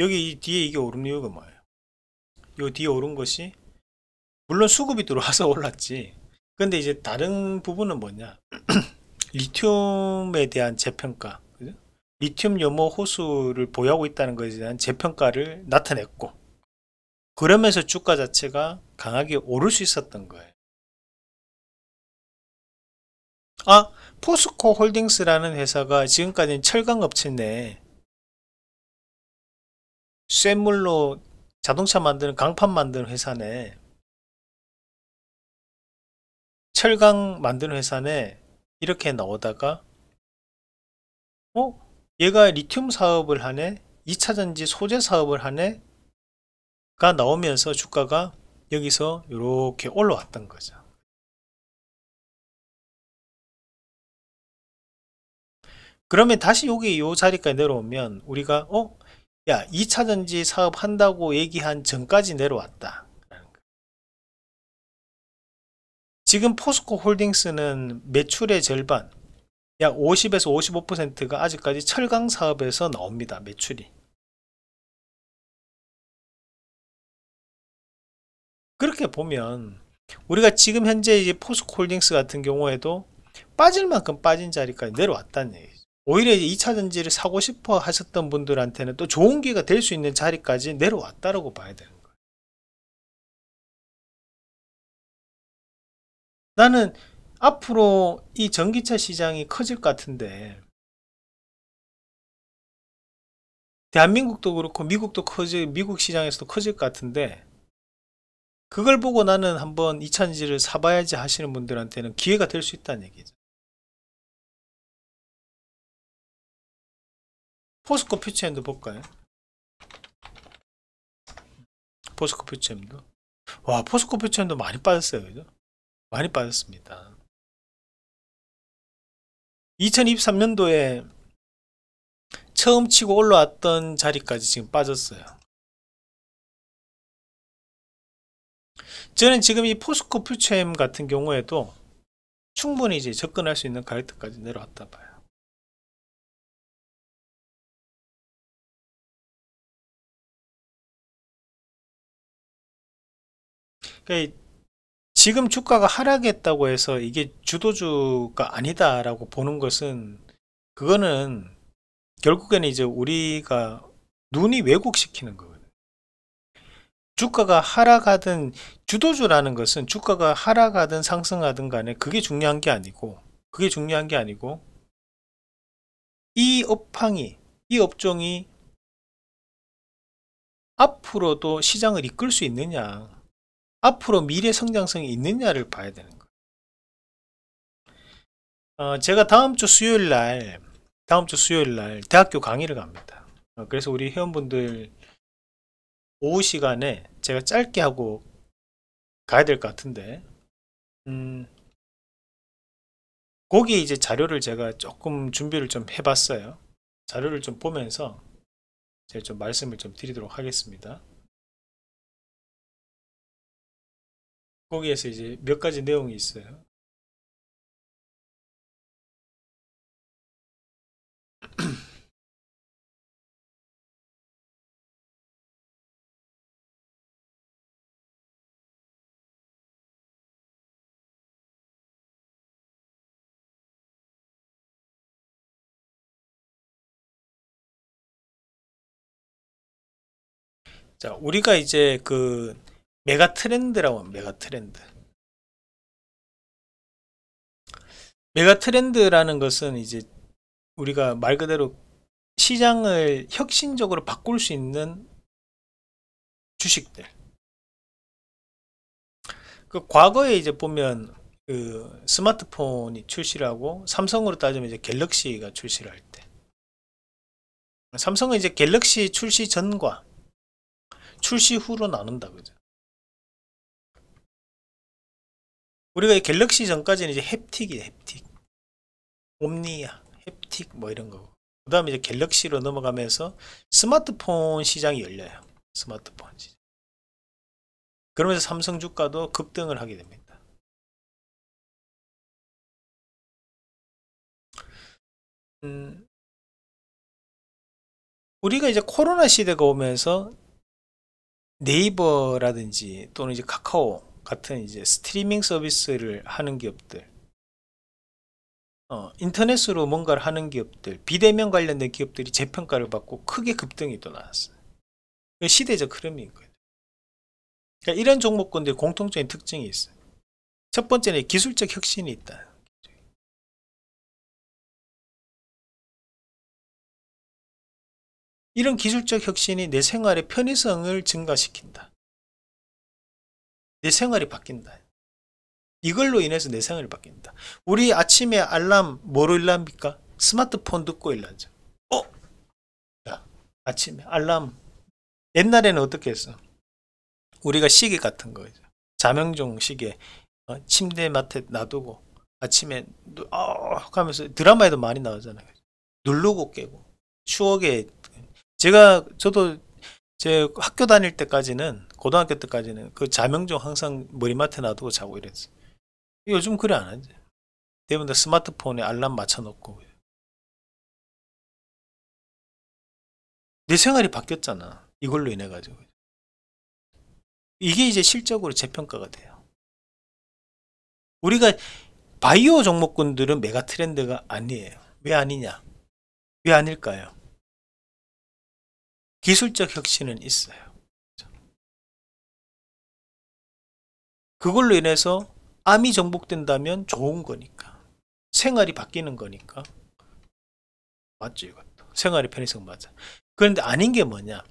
A: 여기 뒤에 이게 오른 이유가 뭐예요? 요 뒤에 오른 것이, 물론 수급이 들어와서 <laughs> 올랐지. 근데 이제 다른 부분은 뭐냐? <clears throat> 리튬에 대한 재평가. 리튬 염호 호수를 보유하고 있다는 것에 대한 재평가를 나타냈고 그러면서 주가 자체가 강하게 오를 수 있었던 거예요. 아, 포스코 홀딩스라는 회사가 지금까지는 철강업체 내에 쇠물로 자동차 만드는 강판 만드는 회사
B: 내 철강 만드는 회사 내
A: 이렇게 나오다가 어? 얘가 리튬 사업을 하네 2차전지 소재 사업을 하네 가 나오면서 주가가 여기서 이렇게 올라왔던 거죠 그러면 다시 여기 이 자리까지 내려오면 우리가 어? 야 2차전지 사업 한다고 얘기한 전까지 내려왔다 지금 포스코 홀딩스는 매출의 절반 약 50에서 55%가 아직까지 철강 사업에서 나옵니다. 매출이. 그렇게 보면 우리가 지금 현재 이제 포스코홀딩스 같은 경우에도 빠질 만큼 빠진 자리까지 내려왔다는 얘기죠. 오히려 이제 2차전지를 사고 싶어 하셨던 분들한테는 또 좋은 기회가 될 수 있는 자리까지 내려왔다라고 봐야 되는 거예요.
B: 나는 앞으로
A: 이 전기차 시장이 커질 것 같은데 대한민국도 그렇고 미국도 커질 미국 시장에서도 커질 것 같은데 그걸 보고 나는 한번 이찬지를 사봐야지 하시는 분들한테는 기회가 될 수 있다는
B: 얘기죠. 포스코
A: 퓨처엔도 볼까요? 포스코 퓨처엔도와 포스코 퓨처엔도 많이 빠졌어요. 그죠? 많이 빠졌습니다. 2023년도에 처음 치고 올라왔던 자리까지 지금 빠졌어요. 저는 지금 이 포스코 퓨처엠 같은 경우에도 충분히 이제 접근할 수 있는 가격대까지 내려왔다 봐요. 그러니까 지금 주가가 하락했다고 해서 이게 주도주가 아니다라고 보는 것은 그거는 결국에는 이제 우리가 눈이 왜곡시키는 거거든요. 주가가 하락하든 주도주라는 것은 주가가 하락하든 상승하든 간에 그게 중요한 게 아니고 그게 중요한 게 아니고 이 업황이 이 업종이 앞으로도 시장을 이끌 수 있느냐 앞으로 미래 성장성이 있느냐를 봐야 되는 거예요. 어, 제가 다음 주 수요일 날, 다음 주 수요일 날 대학교 강의를 갑니다. 어, 그래서 우리 회원분들 오후 시간에 제가 짧게 하고 가야 될 것 같은데, 음, 거기 이제 자료를 제가 조금 준비를 좀 해봤어요. 자료를 좀 보면서 제가 좀 말씀을 좀 드리도록 하겠습니다.
B: 거기에서 이제 몇 가지 내용이 있어요. <clears throat> 자, 우리가 이제 그 메가
A: 트렌드라고 합니다. 메가 트렌드. 메가 트렌드라는 것은 이제 우리가 말 그대로 시장을 혁신적으로 바꿀 수 있는 주식들. 그 과거에 이제 보면 그 스마트폰이 출시를 하고 삼성으로 따지면 이제 갤럭시가 출시를 할 때. 삼성은 이제 갤럭시 출시 전과 출시 후로 나눈다 그죠 우리가 갤럭시 전까지는 이제 햅틱이에요 햅틱 옴니아 햅틱 뭐 이런 거고 그 다음에 이제 갤럭시로 넘어가면서 스마트폰 시장이 열려요 스마트폰 시장 그러면서
B: 삼성 주가도 급등을 하게 됩니다 음,
A: 우리가 이제 코로나 시대가 오면서 네이버라든지 또는 이제 카카오 같은 이제 스트리밍 서비스를 하는 기업들 어, 인터넷으로 뭔가를 하는 기업들 비대면 관련된 기업들이 재평가를 받고 크게 급등이 또 나왔어요 시대적 흐름이거든요 그러니까 이런 종목군들 공통적인 특징이 있어요 첫 번째는 기술적 혁신이 있다 이런 기술적 혁신이 내 생활의 편의성을 증가시킨다 내 생활이 바뀐다. 이걸로 인해서 내 생활이 바뀐다. 우리 아침에 알람 뭐로 일납니까? 스마트폰 듣고 일나죠. 어? 야, 아침에 알람. 옛날에는 어떻게 했어? 우리가 시계 같은 거죠. 자명종 시계 어, 침대 맡에 놔두고 아침에 어 하면서 드라마에도 많이 나오잖아요. 누르고 깨고 추억에 제가 저도 제 학교 다닐 때까지는 고등학교 때까지는 그 자명종 항상 머리맡에 놔두고 자고 이랬어요. 요즘 그래 안 하지. 대부분 다 스마트폰에 알람 맞춰놓고. 내 생활이 바뀌었잖아. 이걸로 인해 가지고. 이게 이제 실적으로 재평가가 돼요. 우리가 바이오 종목군들은 메가 트렌드가 아니에요. 왜 아니냐? 왜 아닐까요?
B: 기술적 혁신은 있어요.
A: 그걸로 인해서 암이 정복된다면 좋은 거니까. 생활이 바뀌는 거니까. 맞죠, 이것도. 생활의 편의성 맞아. 그런데 아닌 게 뭐냐?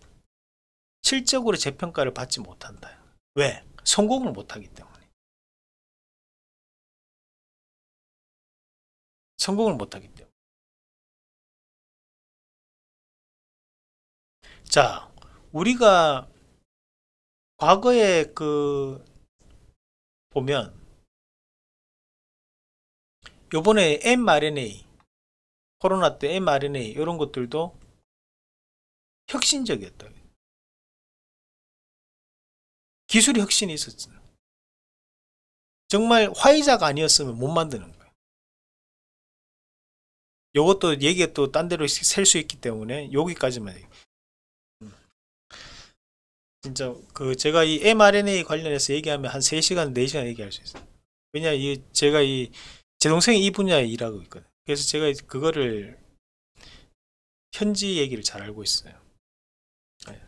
A: 실적으로 재평가를 받지 못한다. 왜?
B: 성공을 못하기 때문에. 성공을 못하기 때문에. 자, 우리가 과거에 그 보면 요번에 mRNA 코로나 때 mRNA 이런 것들도 혁신적이었다. 기술이 혁신이
A: 있었죠. 정말 화이자가 아니었으면 못 만드는 거예요. 요것도 얘기 가 또 딴 데로 셀 수 있기 때문에 여기까지만 얘기해요. 진짜 그 제가 이 mRNA 관련해서 얘기하면 한 3시간, 4시간 얘기할 수 있어요. 왜냐 이 제가 이 제 동생이 이 분야에 일하고 있거든. 그래서 제가 그거를 현지 얘기를 잘 알고 있어요. 네.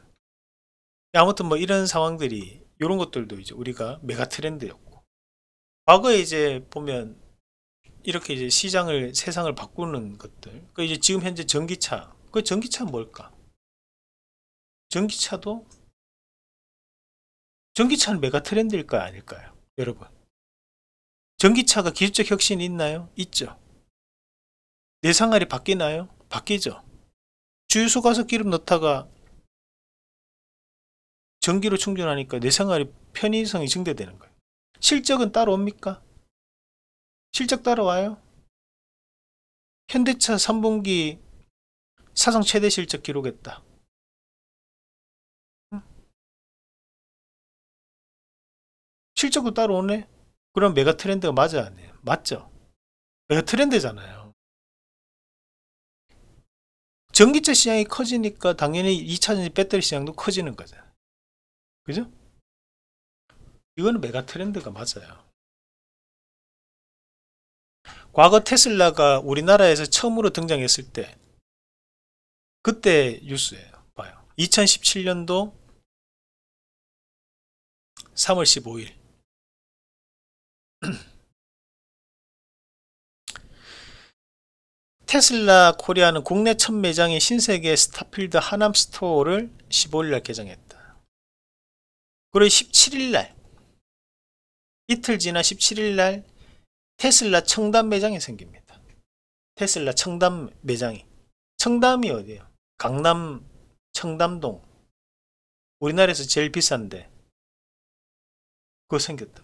A: 네, 아무튼 뭐 이런 상황들이 이런 것들도 이제 우리가 메가 트렌드였고 과거에 이제 보면 이렇게 이제 시장을 세상을 바꾸는 것들 그 이제 지금 현재 전기차 그 전기차 뭘까 전기차도 전기차는 메가 트렌드일까요? 아닐까요? 여러분. 전기차가 기술적 혁신이 있나요? 있죠. 내생활이 바뀌나요? 바뀌죠. 주유소 가서 기름 넣다가 전기로 충전하니까 내 생활이 편의성이 증대되는 거예요. 실적은 따로옵니까 실적 따로와요 현대차 3분기 사상 최대 실적 기록했다. 실적도 따로오네 그럼 메가 트렌드가 맞아야 안 돼요? 맞죠? 메가 트렌드잖아요. 전기차 시장이 커지니까 당연히 2차전지 배터리 시장도 커지는 거죠 그죠? 이거는 메가 트렌드가 맞아요. 과거 테슬라가 우리나라에서 처음으로 등장했을 때 그때 뉴스예요. 봐요. 2017년도 3월
B: 15일 <clears throat>
A: 테슬라 코리아는 국내 첫 매장인 신세계 스타필드 하남 스토어를 15일날 개장했다. 그리고 17일날 이틀 지나 17일날 테슬라 청담 매장이 생깁니다. 테슬라 청담 매장이 청담이 어디예요? 강남 청담동 우리나라에서 제일 비싼데 그거 생겼다.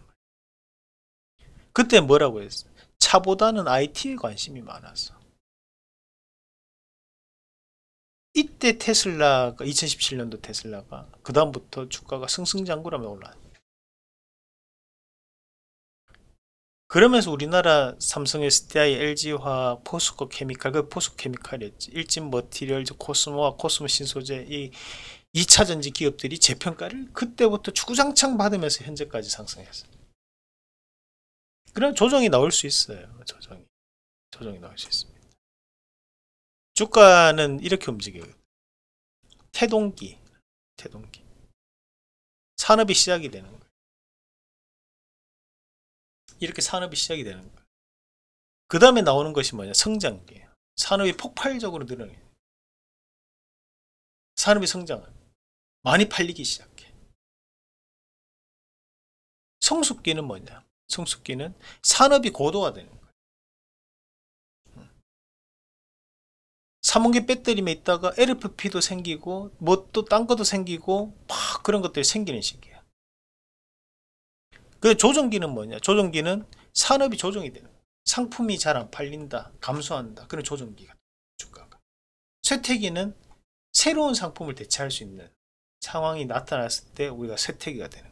A: 그때 뭐라고 했어? 차보다는 IT에 관심이 많았어. 이때 테슬라가 2017년도 테슬라가 그 다음부터 주가가 승승장구라며 올라. 그러면서 우리나라 삼성 SDI, LG화학, 포스코 케미칼, 그 포스코 케미칼이었지. 일진 머티리얼, 코스모와 코스모 신소재 이 2차 전지 기업들이 재평가를 그때부터 주구장창 받으면서 현재까지 상승했어. 그럼 조정이 나올 수 있어요. 조정이.
B: 조정이 나올 수 있습니다. 주가는 이렇게 움직여요. 태동기. 태동기. 산업이 시작이 되는 거예요. 이렇게 산업이 시작이 되는 거예요. 그 다음에 나오는 것이 뭐냐? 성장기 산업이 폭발적으로 늘어나요. 산업이 성장을 많이 팔리기 시작해.
A: 성숙기는 뭐냐? 성숙기는 산업이 고도화되는 거예요. 음. 삼원계 배터리에 있다가 LFP도 생기고 뭐또딴 것도 생기고 막 그런 것들이 생기는 시기야. 그 조정기는 뭐냐? 조정기는 산업이 조정이 되는 거예요. 상품이 잘 안 팔린다, 감소한다. 그런 조정기가 주가가. 쇠퇴기는 새로운 상품을 대체할 수 있는 상황이 나타났을 때 우리가 쇠퇴기가 되는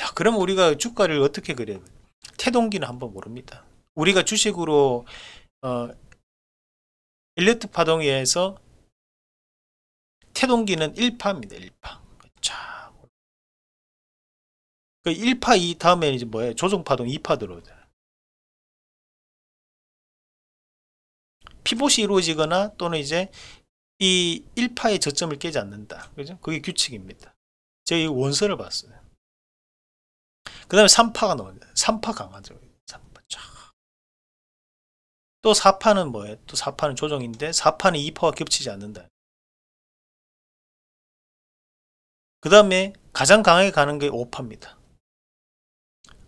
A: 자, 그럼 우리가 주가를 어떻게 그려요? 태동기는 한번 모릅니다. 우리가 주식으로 어, 일렉트 파동에 의해서
B: 태동기는 1파입니다. 1파. 자, 그
A: 1파 이 다음에 이제 뭐예요? 조정 파동 2파 들어오잖 피봇이 이루어지거나 또는 이제 이 1파의 저점을 깨지 않는다. 그죠? 그게 규칙입니다. 저희 원서를 봤어요. 그 다음에 3파가 나와요. 3파 강하죠. 3파 쫙. 또 4파는 뭐예요? 또 4파는 조정인데 4파는 2파와 겹치지 않는다. 그 다음에 가장 강하게 가는 게 5파입니다.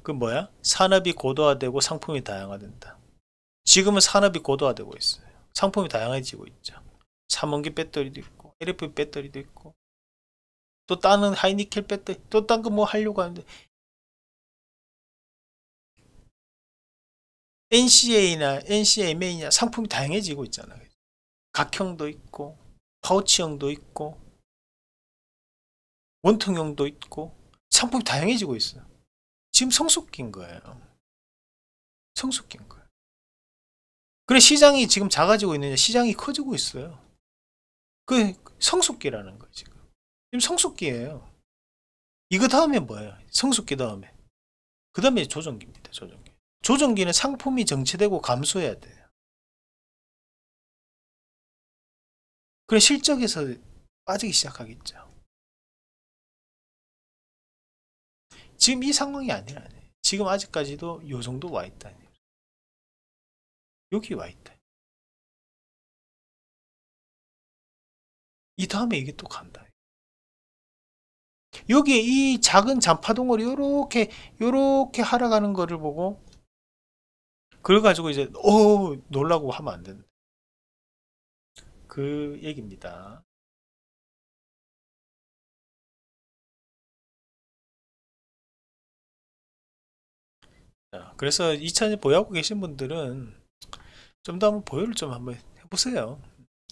A: 그 뭐야? 산업이 고도화되고 상품이 다양화된다. 지금은 산업이 고도화되고 있어요. 상품이 다양해지고 있죠. 삼원기 배터리도 있고 LFP 배터리도 있고 또 다른 하이니켈 배터리 또 다른 거 뭐 하려고 하는데
B: NCA나
A: NCMA나 상품이 다양해지고 있잖아요. 각형도 있고 파우치형도 있고 원통형도 있고 상품이 다양해지고 있어요. 지금 성숙기인 거예요. 성숙기인 거예요. 그래 시장이 지금 작아지고 있느냐 시장이 커지고 있어요. 그 성숙기라는 거예요. 지금, 지금 성숙기예요. 이거 다음에 뭐예요? 성숙기 다음에. 그 다음에 조정기입니다. 조정 기 조정기는 상품이 정체되고 감소해야
B: 돼요. 그래 실적에서 빠지기 시작하겠죠. 지금 이 상황이 아니라 지금 아직까지도 요 정도 와있다 여기 와 있다. 이 다음에
A: 이게 또 간다. 여기이 작은 잔파동을 이렇게 이렇게 하락하는 거를 보고 그걸 가지고 이제 오 어, 놀라고 하면 안 되는 그 얘기입니다. 자, 그래서 2차에 보유하고 계신 분들은 좀 더 한번 보유를 좀 한번 해보세요.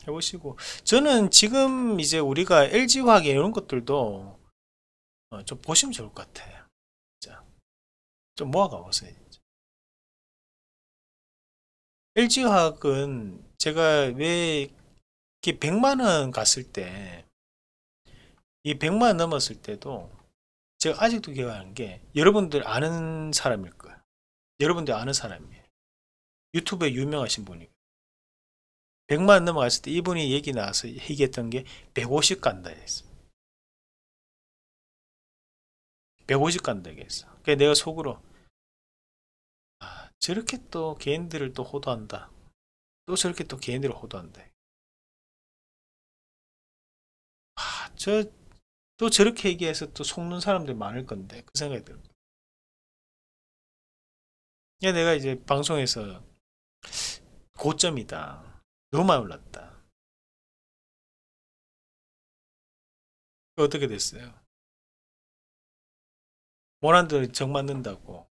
A: 해보시고 저는 지금 이제 우리가 LG화학 이런 것들도 어, 좀 보시면 좋을 것 같아요.
C: 자,
B: 좀 모아가 보세요.
A: LG화학은 제가 왜 이렇게 100만 원 갔을 때 이 100만 원 넘었을 때도 제가 아직도 기억하는 게 여러분들 아는 사람일 거예요. 여러분들 아는 사람이에요. 유튜브에 유명하신 분이에요. 100만 원 넘어갔을 때 이분이 얘기 나와서 얘기했던 게 150 간다 했어요. 150 간다
B: 얘기했어. 그러니까 내가 속으로 저렇게 또 개인들을 또 호도한다.
A: 또 저렇게 또 개인들을 호도한다. 아, 저, 또 저렇게 얘기해서 또 속는 사람들 많을 건데, 그 생각이 들어. 야, 내가 이제 방송에서
B: 고점이다. 너무 많이 올랐다. 어떻게 됐어요? 모란도 정 맞는다고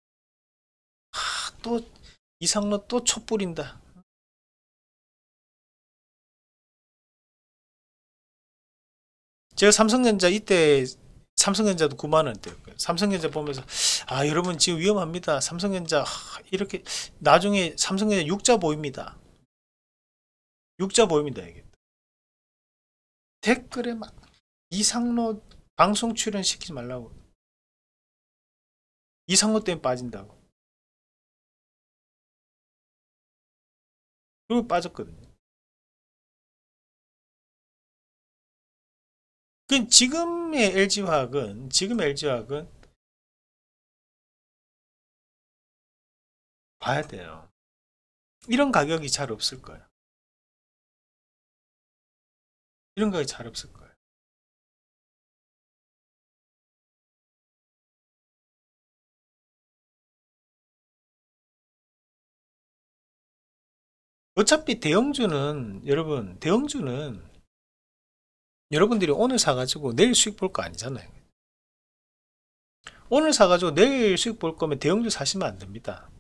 B: 또 이상로 또 촛불인다.
A: 제가 삼성전자 이때 삼성전자도 9만 원대였고요. 삼성전자 보면서 아 여러분 지금 위험합니다. 삼성전자 이렇게 나중에 삼성전자 육자 보입니다. 육자 보입니다 이게 댓글에
B: 막 이상로 방송 출연 시키지 말라고 이상로 때문에 빠진다고 그리고 빠졌거든요. 그 지금의 LG화학은 지금 LG화학은 봐야 돼요. 이런 가격이 잘 없을 거예요. 이런 가격이 잘 없을 거예요.
A: 어차피 대형주는 여러분 대형주는 여러분들이 오늘 사가지고 내일 수익 볼 거 아니잖아요 오늘 사가지고 내일 수익 볼 거면 대형주 사시면 안 됩니다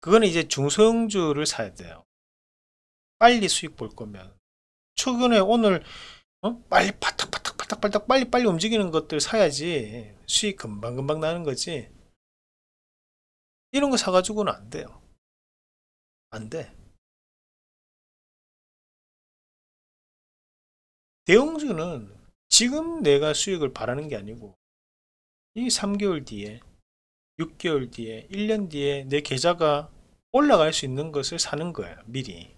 A: 그거는 이제 중소형주를 사야 돼요 빨리 수익 볼 거면 최근에 오늘 어? 빨리 파닥파닥 파닥파닥 빨리 빨리 움직이는 것들 사야지 수익 금방금방 나는 거지 이런 거 사가지고는 안 돼요 안 돼. 대형주는 지금 내가 수익을 바라는 게 아니고 이 3개월 뒤에 6개월 뒤에 1년 뒤에 내 계좌가 올라갈 수 있는 것을 사는 거야 미리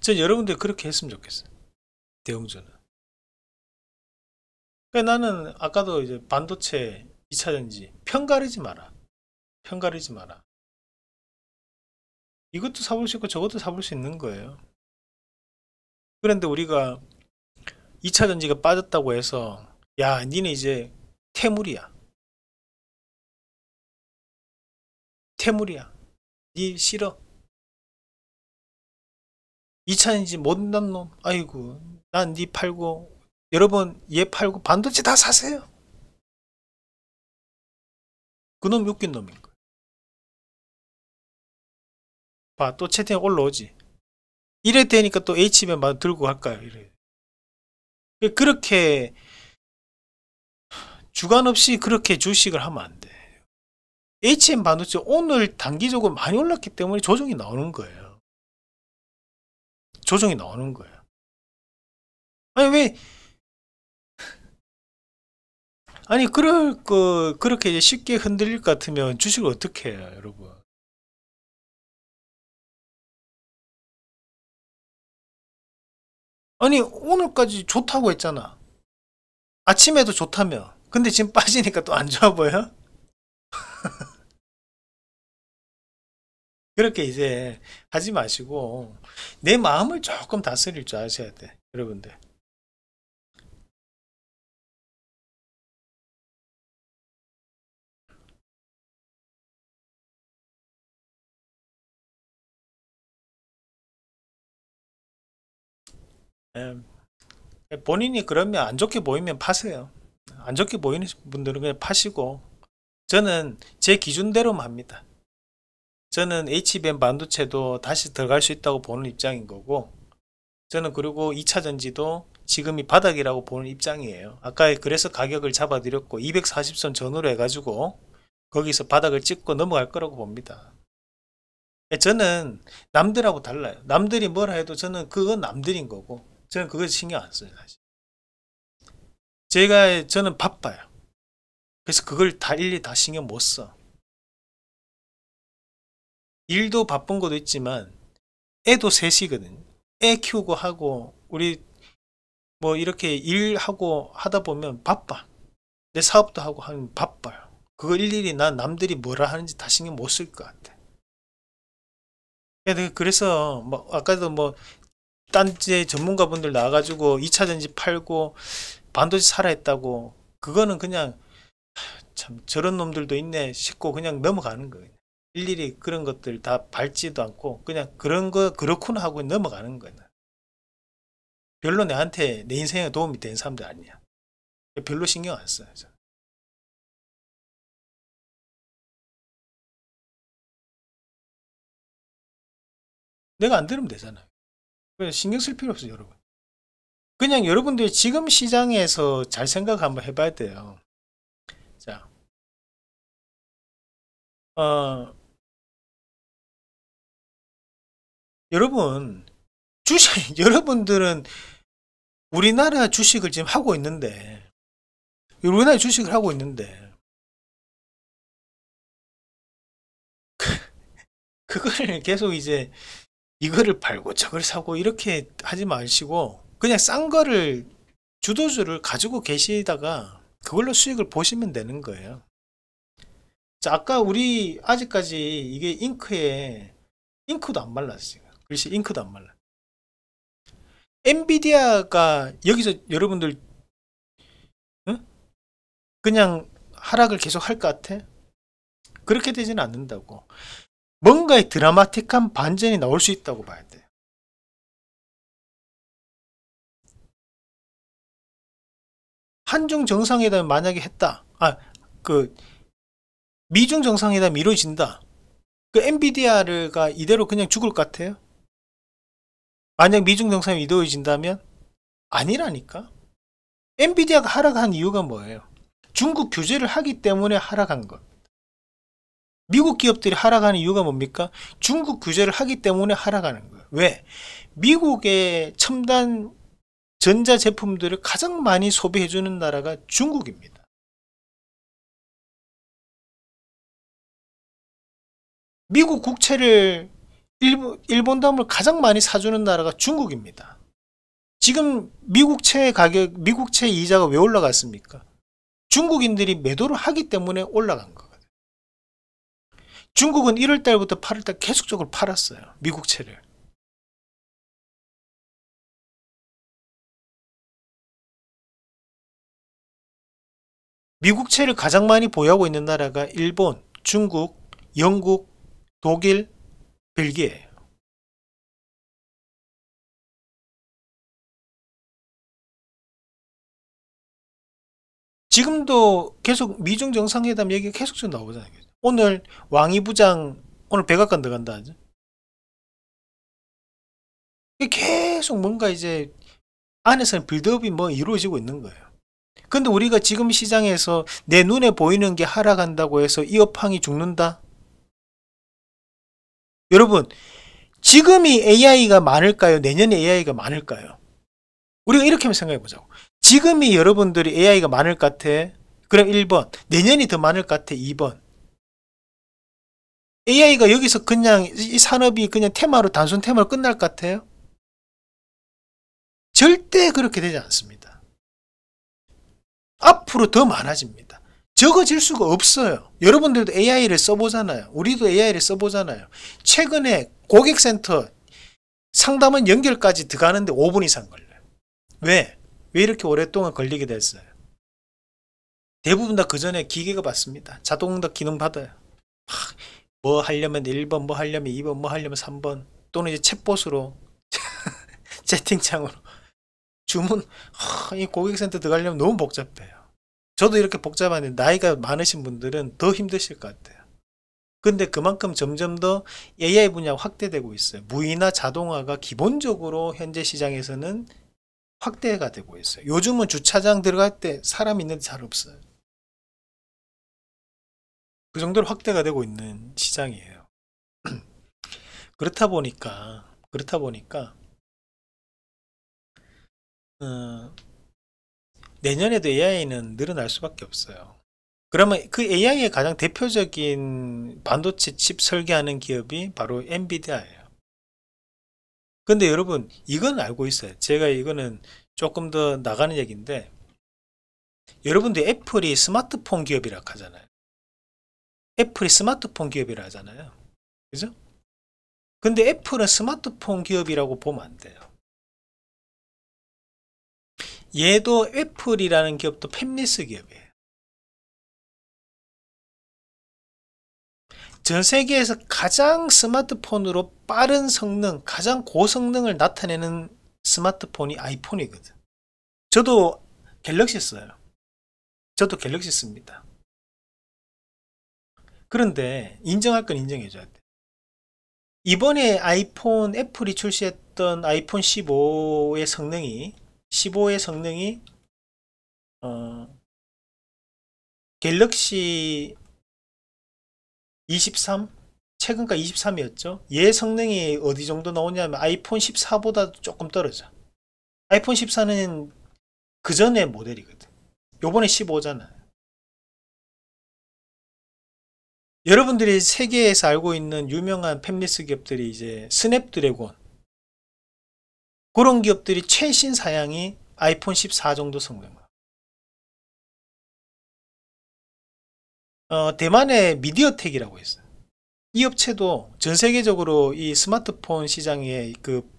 B: 전 여러분들 그렇게 했으면 좋겠어요 대형주는 그러니까 나는 아까도 이제
A: 반도체 2차전지 편가르지 마라. 편가르지 마라. 이것도 사볼 수 있고 저것도 사볼 수 있는 거예요. 그런데 우리가 2차 전지가 빠졌다고 해서 야 니네 이제
B: 태물이야. 태물이야.
A: 니 싫어. 2차 전지 못난 놈. 아이고 난 니 팔고 여러분 얘 팔고 반도체 다 사세요.
B: 그놈이 웃긴 놈인 거야.
A: 봐, 또 채팅 올라오지. 이래 되니까 또 H맨만 들고 갈까요? 이래. 그, 그렇게 주간 없이 그렇게 주식을 하면 안 돼. HM 반도체 오늘 단기적으로 많이 올랐기 때문에 조정이 나오는 거예요. 조정이 나오는 거예요.
B: 아니 왜 아니 그럴 그 그렇게 쉽게 흔들릴 것 같으면 주식을 어떻게 해요, 여러분?
A: 아니 오늘까지 좋다고 했잖아. 아침에도 좋다며. 근데 지금 빠지니까 또 안 좋아 보여? <laughs> 그렇게 이제 하지 마시고 내 마음을 조금 다스릴 줄 아셔야 돼 여러분들 예. 본인이 그러면 안 좋게 보이면 파세요. 안 좋게 보이는 분들은 그냥 파시고 저는 제 기준대로만 합니다. 저는 HBM 반도체도 다시 들어갈 수 있다고 보는 입장인 거고 저는 그리고 2차전지도 지금이 바닥이라고 보는 입장이에요. 아까 그래서 가격을 잡아드렸고 240선 전후로 해가지고 거기서 바닥을 찍고 넘어갈 거라고 봅니다. 예, 저는 남들하고 달라요. 남들이 뭐라 해도 저는 그건 남들인 거고 저는 그거 신경 안 써요, 사실. 제가, 저는 바빠요. 그래서 그걸 다 일일이 다 신경 못 써. 일도 바쁜 것도 있지만, 애도 셋이거든. 애 키우고 하고, 우리 뭐 이렇게 일하고 하다 보면 바빠. 내 사업도 하고 하면 바빠요. 그걸 일일이 나 남들이 뭐라 하는지 다 신경 못 쓸 것 같아. 그래서 뭐 아까도 뭐 딴지에 전문가분들 나와가지고 2차전지 팔고 반도체 살아있다고 그거는 그냥 참 저런 놈들도 있네 싶고 그냥 넘어가는 거예요. 일일이 그런 것들 다 밟지도 않고 그냥 그런 거 그렇구나 하고 넘어가는 거예요. 별로 내한테 내 인생에 도움이 된사람도 아니야. 별로 신경 안 써요. 저
B: 내가 안 들으면 되잖아요. 신경 쓸 필요 없어요 여러분 그냥 여러분들이 지금 시장에서 잘 생각 한번 해봐야 돼요 자 어,
A: 여러분 주식 <laughs> 여러분들은 우리나라 주식을 지금 하고 있는데 우리나라 주식을 하고
B: 있는데 <laughs>
A: 그걸 계속 이제 이거를 팔고 저걸 사고 이렇게 하지 마시고 그냥 싼 거를 주도주를 가지고 계시다가 그걸로 수익을 보시면 되는 거예요. 자, 아까 우리 아직까지 이게 잉크에 잉크도 안 말랐어요. 글씨 잉크도 안 말라. 엔비디아가 여기서 여러분들 응? 그냥 하락을 계속 할 것 같아? 그렇게 되지는 않는다고. 뭔가의 드라마틱한 반전이 나올 수 있다고 봐야 돼 한중 정상회담 만약에 했다. 아, 그 미중 정상회담이 이루어진다. 그 엔비디아가 이대로 그냥 죽을 것 같아요? 만약 미중 정상이 이루어진다면 아니라니까. 엔비디아가 하락한 이유가 뭐예요? 중국 규제를 하기 때문에 하락한 것. 미국 기업들이 하락하는 이유가 뭡니까? 중국 규제를 하기 때문에 하락하는 거예요. 왜? 미국의 첨단 전자 제품들을 가장 많이 소비해주는 나라가 중국입니다.
B: 미국 국채를
A: 일본, 일본 담을 가장 많이 사주는 나라가 중국입니다. 지금 미국채 가격, 미국채 이자가 왜 올라갔습니까? 중국인들이 매도를 하기 때문에 올라간 거. 중국은 1월 달부터 8월 달
B: 계속적으로 팔았어요. 미국 채를. 미국 채를 가장 많이 보유하고 있는 나라가 일본, 중국, 영국, 독일, 벨기에
A: 지금도 계속 미중 정상회담 얘기가 계속 좀 나오잖아요. 오늘 왕이 부장 오늘 백악관 들어간다 하죠. 계속 뭔가 이제 안에서는 빌드업이 뭐 이루어지고 있는 거예요. 근데 우리가 지금 시장에서 내 눈에 보이는 게 하락한다고 해서 이 업황이 죽는다? 여러분 지금이 AI가 많을까요? 내년에 AI가 많을까요? 우리가 이렇게 생각해 보자고. 지금이 여러분들이 AI가 많을 것 같아? 그럼 1번. 내년이 더 많을 것 같아? 2번. AI가 여기서 그냥 이 산업이 그냥 테마로 단순 테마로 끝날 것 같아요? 절대 그렇게 되지 않습니다. 앞으로 더 많아집니다. 적어질 수가 없어요. 여러분들도 AI를 써보잖아요. 우리도 AI를 써보잖아요. 최근에 고객센터 상담원 연결까지 들어가는데 5분 이상 걸려요. 왜? 왜 이렇게 오랫동안 걸리게 됐어요? 대부분 다 그 전에 기계가 받습니다. 자동응답 기능 받아요. 막뭐 하려면 1번 뭐 하려면 2번 뭐 하려면 3번 또는 이제 챗봇으로 <laughs> 채팅창으로 주문 하, 이 고객센터 들어가려면 너무 복잡해요 저도 이렇게 복잡한데 나이가 많으신 분들은 더 힘드실 것 같아요 근데 그만큼 점점 더 AI 분야 확대되고 있어요 무인화 자동화가 기본적으로 현재 시장에서는 확대가 되고 있어요 요즘은 주차장 들어갈 때 사람 있는데 잘 없어요 그 정도로 확대가 되고 있는 시장이에요. <clears throat> 그렇다 보니까 그렇다 보니까 어, 내년에도 AI는 늘어날 수밖에 없어요. 그러면 그 AI의 가장 대표적인 반도체 칩 설계하는 기업이 바로 엔비디아예요. 근데 여러분 이건 알고 있어요. 제가 이거는 조금 더 나가는 얘기인데 여러분들 애플이 스마트폰 기업이라 하잖아요. 애플이 스마트폰 기업이라 하잖아요. 그죠? 근데 애플은 스마트폰 기업이라고 보면 안 돼요. 얘도 애플이라는 기업도 팹리스 기업이에요. 전 세계에서 가장 스마트폰으로 빠른 성능, 가장 고성능을 나타내는 스마트폰이 아이폰이거든. 저도 갤럭시 써요. 저도 갤럭시 씁니다. 그런데 인정할 건 인정해줘야 돼. 이번에 아이폰 애플이 출시했던 아이폰 15의 성능이 15의 성능이 어, 갤럭시 23 최근가 23이었죠. 얘 성능이 어디 정도 나오냐면 아이폰 14보다 조금 떨어져. 아이폰 14는 그 전에 모델이거든. 요번에 15잖아. 여러분들이 세계에서 알고 있는 유명한 팹리스 기업들이 이제 스냅드래곤 그런 기업들이 최신 사양이 아이폰 14 정도 성능을 어, 대만의 미디어텍이라고 있어요. 이 업체도 전 세계적으로 이 스마트폰 시장에 그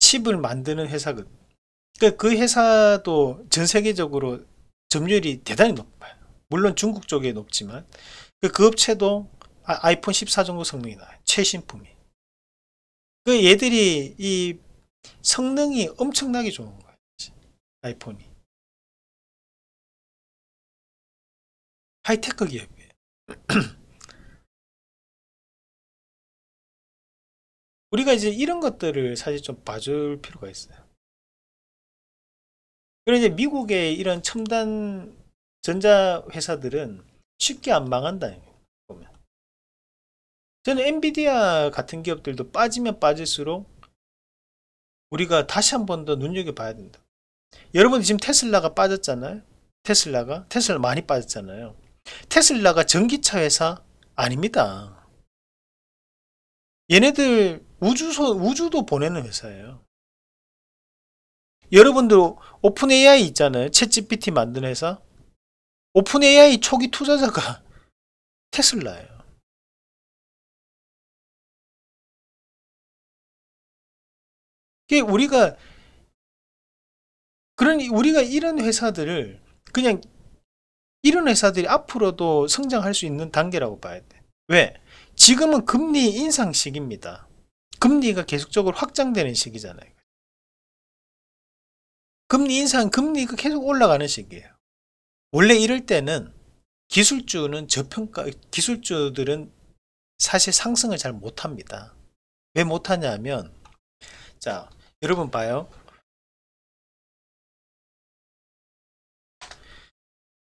A: 칩을 만드는 회사거든요. 그러니까 그 회사도 전 세계적으로 점유율이 대단히 높아요. 물론 중국 쪽에 높지만 그, 그 업체도 아, 아이폰 14 정도 성능이 나요. 최신품이. 그 얘들이 이 성능이 엄청나게 좋은 거예요. 아이폰이.
B: 하이테크 기업이에요. <clears throat> 우리가 이제 이런 것들을 사실 좀 봐줄 필요가
A: 있어요. 그리고 이제 미국의 이런 첨단 전자회사들은 쉽게 안 망한다. 보면. 저는 엔비디아 같은 기업들도 빠지면 빠질수록 우리가 다시 한 번 더 눈여겨봐야 된다. 여러분 지금 테슬라가 빠졌잖아요. 테슬라가 테슬라 많이 빠졌잖아요. 테슬라가 전기차 회사 아닙니다. 얘네들 우주소 우주도 보내는 회사예요. 여러분들 오픈 AI 있잖아요. 챗GPT 만든 회사. 오픈 AI 초기 투자자가 테슬라예요.
B: 이 우리가
A: 그런 우리가 이런 회사들을 그냥 이런 회사들이 앞으로도 성장할 수 있는 단계라고 봐야 돼. 왜? 지금은 금리 인상 시기입니다. 금리가 계속적으로 확장되는 시기잖아요. 금리 인상, 금리가 계속 올라가는 시기예요. 원래 이럴 때는 기술주는 저평가, 기술주들은 사실 상승을 잘 못합니다. 왜 못하냐면, 자, 여러분 봐요.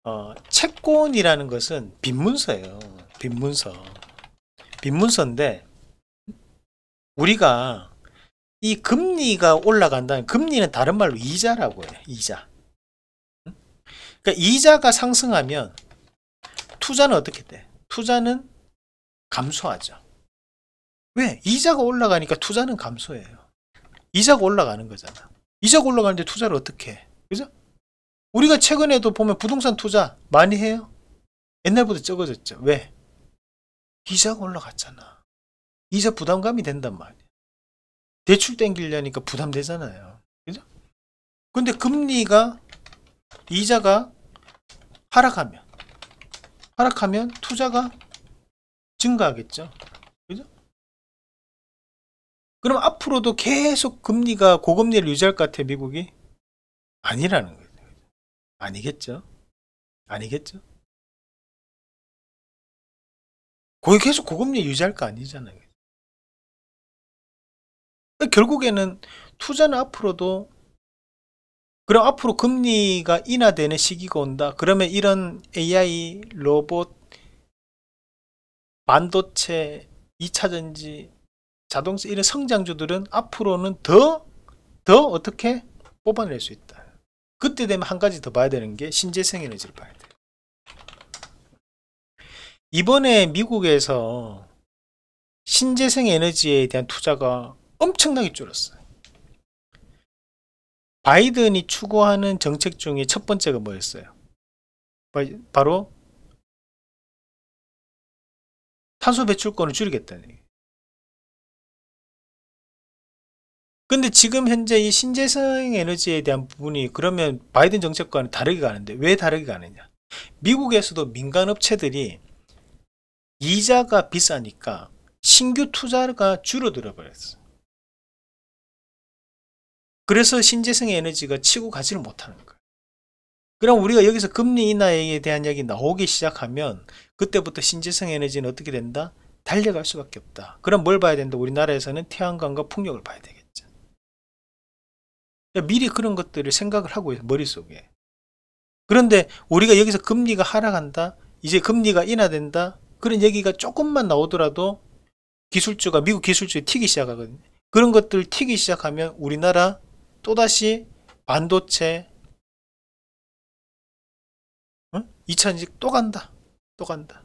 A: 어, 채권이라는 것은 빈문서예요. 빈문서. 빈문서인데, 우리가 이 금리가 올라간다는, 금리는 다른 말로 이자라고 해요. 이자. 그러니까 이자가 상승하면 투자는 어떻게 돼? 투자는 감소하죠. 왜? 이자가 올라가니까 투자는 감소해요. 이자가 올라가는 거잖아. 이자가 올라가는데 투자를 어떻게 해? 그죠? 우리가 최근에도 보면 부동산 투자 많이 해요. 옛날보다 적어졌죠. 왜? 이자가 올라갔잖아. 이자 부담감이 된단 말이야. 대출 땡기려니까 부담되잖아요. 그죠? 근데 금리가 이자가 하락하면 하락하면 투자가 증가하겠죠. 그죠? 그럼 앞으로도 계속 금리가 고금리를 유지할 것 같아 미국이? 아니라는 거죠. 아니겠죠?
B: 아니겠죠? 거의 계속 고금리 유지할
A: 거 아니잖아요. 그러니까 결국에는 투자는 앞으로도 그럼 앞으로 금리가 인하되는 시기가 온다. 그러면 이런 AI, 로봇, 반도체, 2차전지, 자동차 이런 성장주들은 앞으로는 더, 더 어떻게 뽑아낼 수 있다. 그때 되면 한 가지 더 봐야 되는 게 신재생 에너지를 봐야 돼요. 이번에 미국에서 신재생 에너지에 대한 투자가 엄청나게 줄었어요. 바이든이 추구하는 정책 중에 첫 번째가 뭐였어요? 바로 탄소 배출권을 줄이겠다는 얘기. 근데 지금 현재 이 신재생 에너지에 대한 부분이 그러면 바이든 정책과는 다르게 가는데 왜 다르게 가느냐? 미국에서도 민간 업체들이 이자가 비싸니까 신규 투자가 줄어들어 버렸어. 그래서 신재생 에너지가 치고 가지를 못하는 거예요. 그럼 우리가 여기서 금리 인하에 대한 이야기 나오기 시작하면 그때부터 신재생 에너지는 어떻게 된다? 달려갈 수밖에 없다. 그럼 뭘 봐야 된다? 우리나라에서는 태양광과 풍력을 봐야 되겠죠. 그러니까 미리 그런 것들을 생각을 하고 있어 요 머릿속에. 그런데 우리가 여기서 금리가 하락한다? 이제 금리가 인하된다? 그런 얘기가 조금만 나오더라도 기술주가 미국 기술주에 튀기 시작하거든요. 그런 것들 튀기 시작하면 우리나라 또다시 반도체
B: 응? 2 0전지또 간다 또 간다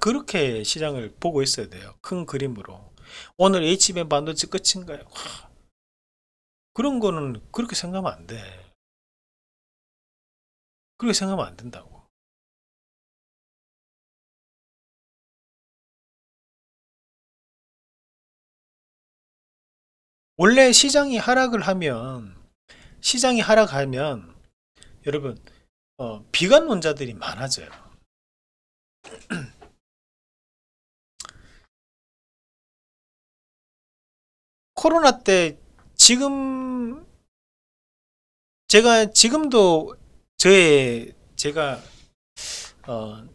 A: 그렇게 시장을 보고 있어야 돼요 큰 그림으로 오늘 HBM 반도체 끝인가요? 와, 그런 거는 그렇게 생각하면 안돼 그렇게 생각하면 안 된다고
B: 원래 시장이 하락을 하면
A: 시장이 하락하면 여러분 어, 비관론자들이 많아져요. <clears throat>
B: 코로나 때 지금
A: 제가 지금도 저의 제가 어,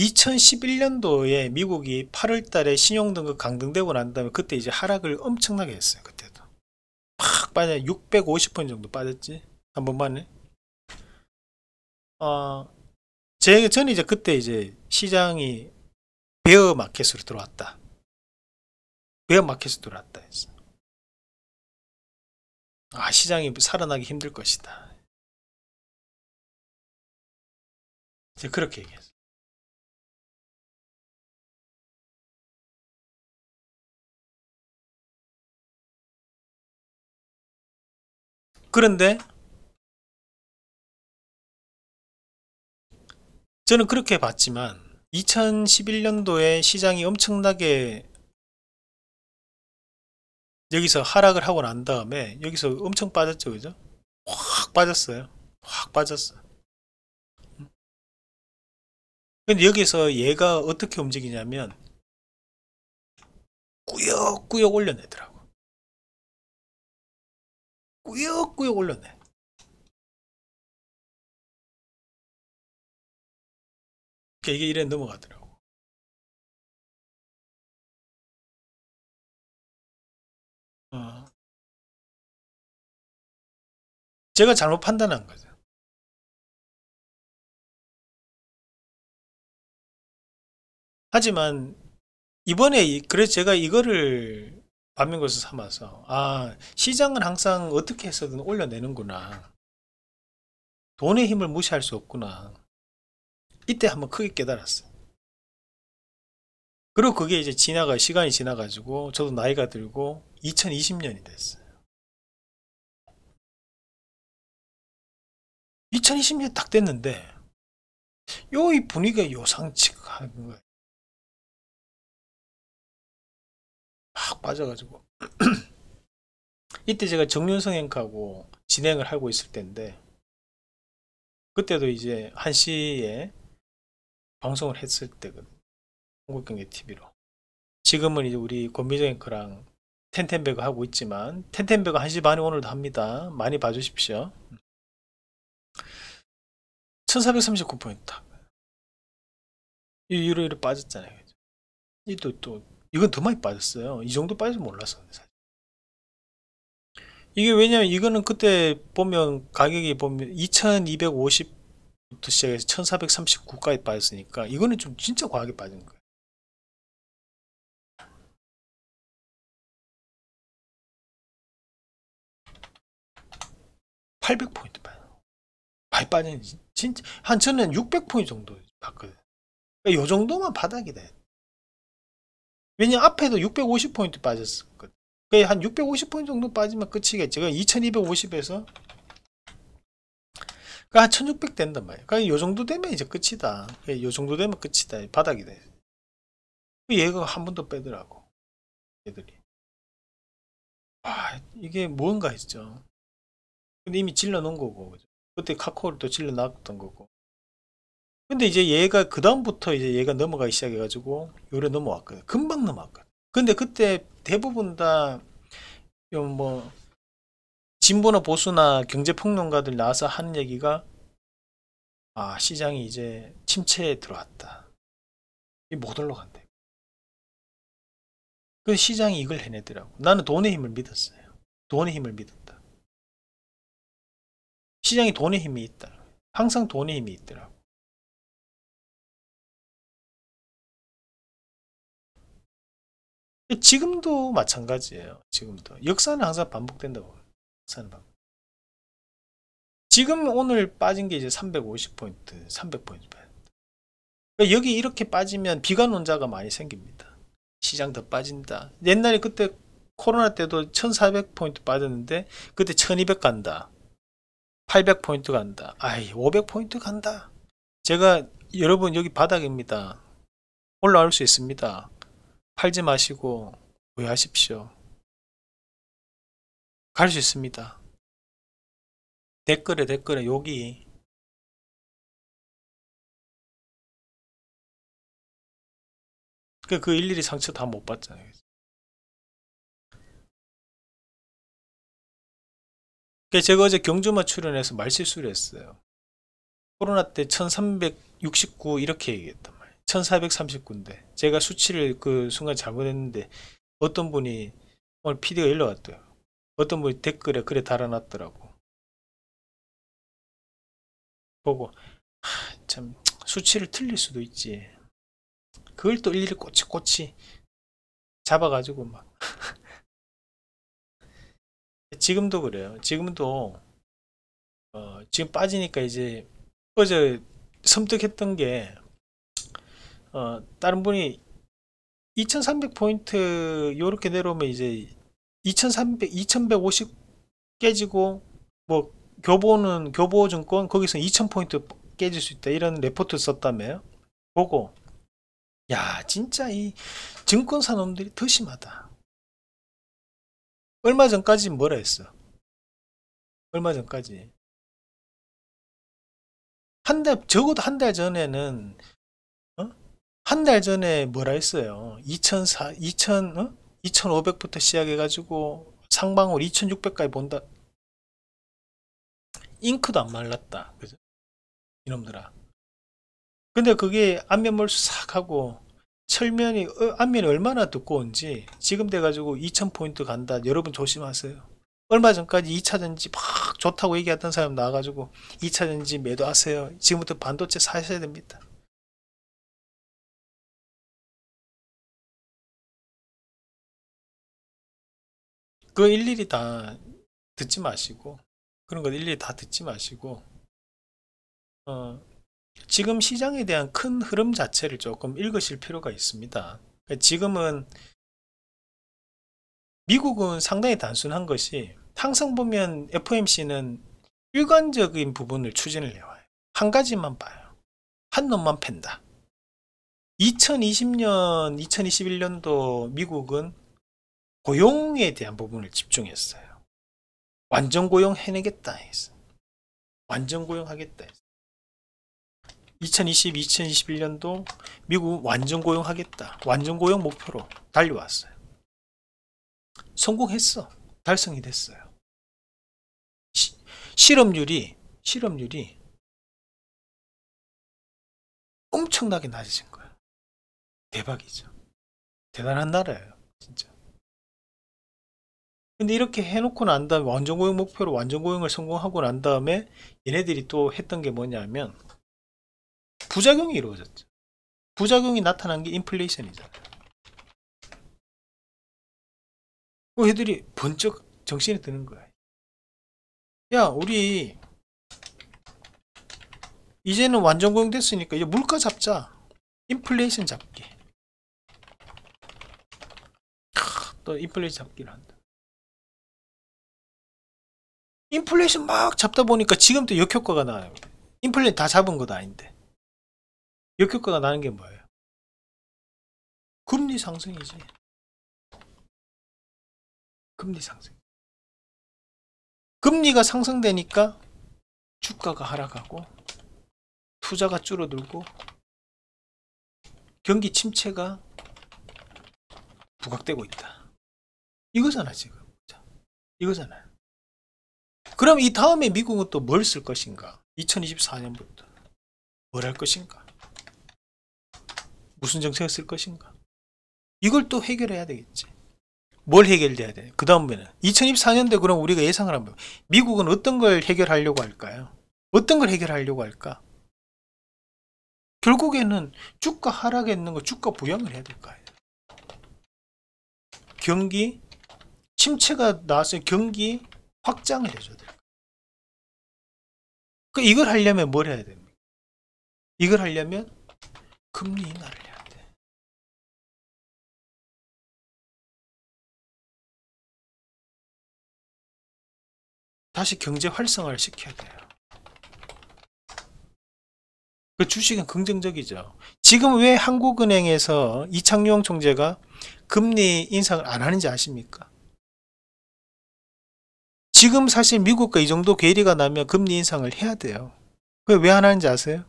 A: 2011년도에 미국이 8월 달에 신용등급 강등되고 난 다음에 그때 이제 하락을 엄청나게 했어요. 그때도. 팍 빠져 650원 정도 빠졌지. 한 번만에. 어, 제, 저는 이제 그때 이제 시장이 베어 마켓으로 들어왔다. 베어 마켓으로 들어왔다 했어.
B: 아, 시장이 살아나기 힘들 것이다. 이제 그렇게 얘기했어. 그런데
A: 저는 그렇게 봤지만 2011년도에 시장이 엄청나게 여기서 하락을 하고 난 다음에 여기서 엄청 빠졌죠 그죠 확 빠졌어요 확 빠졌어 근데 여기서 얘가 어떻게 움직이냐면
B: 꾸역꾸역 올려내더라 꾸역꾸역 올렸네. 그러니까 이게 이래 넘어가더라고. 어. 제가 잘못 판단한 거죠. 하지만
A: 이번에 그래서 제가 이거를 반면교사 삼아서 아 시장은 항상 어떻게 해서든 올려내는구나 돈의 힘을 무시할 수 없구나 이때 한번 크게 깨달았어요 그리고 그게 이제 지나가 시간이 지나가지고 저도 나이가 들고 2020년이 됐어요 2020년
B: 딱 됐는데 요 이 분위기가 요상치가 않은 거예요 팍 빠져가지고
A: <clears throat> 이때 제가 정윤성 행하고 진행을 하고 있을 때인데 그때도 이제 1시에 방송을 했을 때거든요. 한국경제TV로. 지금은 이제 우리 권미정 앵커랑 텐텐베가 하고 있지만 텐텐베가 1시 반에 오늘도 합니다. 많이 봐주십시오. 1439포인트. 이 유로율이 빠졌잖아요. 이 또 또 이건 더 많이 빠졌어요. 이 정도 빠질 줄 몰랐어요. 사실. 이게 왜냐면 이거는 그때 보면 가격이 보면 2250부터 시작해서 1439까지 빠졌으니까 이거는 좀 진짜 과하게 빠진 거예요.
B: 8 0 0 포인트 빠져. 많이 빠진,
A: 진짜, 한, 저는 600포인트 정도 봤거든 그러니까 이 정도만 바닥이 돼. 왜냐 앞에도 650포인트 빠졌거든 한 650포인트 정도 빠지면 끝이겠지 그러니까 2250에서 그러니까 한 1600 된단 말이야 그러니까 요 정도 되면 이제 끝이다 그러니까 요 정도 되면 끝이다 바닥이 돼 그 얘가 한 번 더 빼더라고 얘들이 아 이게 뭔가 했죠 근데 이미 질러 놓은 거고 그때 카코를 또 질러 놨던 거고 근데 이제 얘가 그 다음부터 이제 얘가 넘어가기 시작해가지고 요래 넘어왔거든. 금방 넘어왔거든. 근데 그때 대부분 다뭐 진보나 보수나 경제폭론가들 나와서 하는 얘기가 아 시장이 이제 침체에 들어왔다. 이못 올라간대. 그 시장이 이걸 해내더라고. 나는 돈의 힘을 믿었어요.
B: 돈의 힘을 믿었다. 시장이 돈의 힘이 있다. 항상 돈의 힘이 있더라고. 지금도 마찬가지예요. 지금도. 역사는 항상
A: 반복된다고. 역사는 반복. 지금 오늘 빠진 게 이제 350포인트, 300포인트. 그러니까 여기 이렇게 빠지면 비관 논자가 많이 생깁니다. 시장 더 빠진다. 옛날에 그때 코로나 때도 1400포인트 빠졌는데 그때 1200 간다. 800포인트 간다. 아이, 500포인트 간다. 제가 여러분 여기 바닥입니다. 올라올 수 있습니다. 팔지 마시고 보 구하십시오
B: 갈 수 있습니다. 댓글에 댓글에 여기 그, 그 일일이 상처 다 못 받잖아요.
A: 그 제가 어제 경주마 출연해서 말실수를 했어요. 코로나 때 1369 이렇게 얘기했단 말이에요. 1430군데. 제가 수치를 그 순간 잘못했는데 어떤 분이 오늘 피디가 일러 왔대요. 어떤 분이 댓글에 글에 달아놨더라고. 보고 하, 참 수치를 틀릴 수도 있지. 그걸 또 일일이 꼬치꼬치 잡아가지고 막 <laughs> 지금도 그래요. 지금도 어, 지금 빠지니까 이제 어제 뭐 섬뜩했던 게 어, 다른 분이 2300포인트 요렇게 내려오면 이제 2300, 2150 깨지고 뭐 교보는 교보증권 거기서 2000포인트 깨질 수 있다 이런 레포트 썼다며요 보고 야 진짜 이 증권사 놈들이 더 심하다 얼마 전까지
B: 뭐라 했어 얼마 전까지
A: 한 달 적어도 한 달 전에는 한달 전에 뭐라 했어요? 2004, 2000, 어? 2500부터 시작해가지고 상방울 2600까지 본다. 잉크도 안 말랐다. 그죠? 이놈들아. 근데 그게 안면물수싹 하고 철면이 안면이 어, 얼마나 두꺼운지 지금 돼가지고 2000포인트 간다 여러분 조심하세요 얼마 전까지 2차전지 막 좋다고 얘기했던 사람 나와가지고 2차전지 매도하세요 지금부터 반도체 사셔야 됩니다
B: 그 일일이 다
A: 듣지 마시고 그런 것 일일이 다 듣지 마시고 어, 지금 시장에 대한 큰 흐름 자체를 조금 읽으실 필요가 있습니다. 그러니까 지금은 미국은 상당히 단순한 것이 항상 보면 FOMC는 일관적인 부분을 추진을 해와요. 한 가지만 봐요. 한 놈만 팬다. 2020년, 2021년도 미국은 고용에 대한 부분을 집중했어요. 완전 고용 해내겠다 했어요. 완전 고용하겠다 했어요. 2020, 2021년도 미국 완전 고용하겠다. 완전 고용 목표로 달려왔어요. 성공했어. 달성이 됐어요. 시, 실업률이 실업률이
B: 엄청나게 낮아진 거야. 대박이죠.
A: 대단한 나라예요. 진짜. 근데 이렇게 해놓고 난 다음에 완전 고용 목표로 완전 고용을 성공하고 난 다음에 얘네들이 또 했던 게 뭐냐면 부작용이 이루어졌죠. 부작용이 나타난 게 인플레이션이잖아요.
B: 그 어, 애들이 번쩍 정신이
A: 드는 거야. 야, 우리 이제는 완전 고용됐으니까 이제 물가 잡자. 인플레이션 잡기. 또 인플레이션 잡기를 한다. 인플레이션 막 잡다 보니까 지금도 역효과가 나요.
C: 인플레이션
B: 다 잡은 것도 아닌데. 역효과가 나는 게 뭐예요? 금리 상승이지. 금리 상승.
A: 금리가 상승되니까 주가가 하락하고 투자가 줄어들고 경기 침체가 부각되고 있다. 이거잖아 지금. 이거잖아요. 그럼 이 다음에 미국은 또 뭘 쓸 것인가? 2024년부터 뭘 할 것인가? 무슨 정책을 쓸 것인가? 이걸 또 해결해야 되겠지. 뭘 해결돼야 돼? 그 다음에는 2024년대 그럼 우리가 예상을 한번 미국은 어떤 걸 해결하려고 할까요? 어떤 걸 해결하려고 할까? 결국에는 주가 하락에 있는 거 주가 부양을 해야 될까요? 경기 침체가 나왔어요. 경기 확장을 해줘야 될까? 그 이걸 하려면 뭘 해야
B: 됩니까? 이걸 하려면 금리 인하를 해야 돼.
A: 다시 경제 활성화를 시켜야 돼요. 그 주식은 긍정적이죠. 지금 왜 한국은행에서 이창용 총재가 금리 인상을 안 하는지 아십니까? 지금 사실 미국과 이 정도 괴리가 나면 금리 인상을 해야 돼요. 왜 안 하는지 아세요?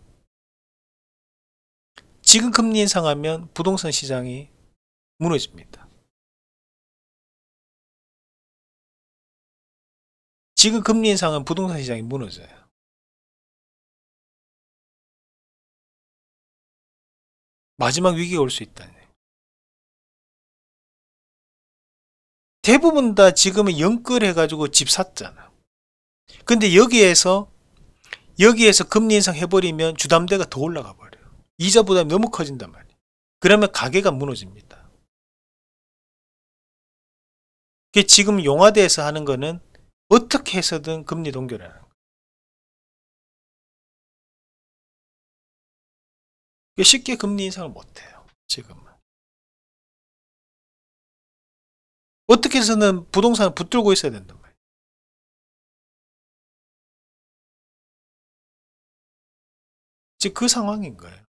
A: 지금 금리 인상하면 부동산 시장이
B: 무너집니다. 지금 금리 인상은 부동산 시장이 무너져요. 마지막 위기가 올 수 있다니.
A: 대부분 다 지금은 연끌해가지고 집 샀잖아. 근데 여기에서 여기에서 금리 인상 해버리면 주담대가 더 올라가 버려요. 이자 부담이 너무 커진단 말이에요. 그러면 가게가 무너집니다. 지금 용화대에서 하는
B: 거는 어떻게 해서든 금리 동결을 하는 거예요. 그러니까 쉽게 금리 인상을 못해요. 지금은. 어떻게 해서는 부동산을 붙들고 있어야 된단 말이에
A: 지금 그 상황인 거예요.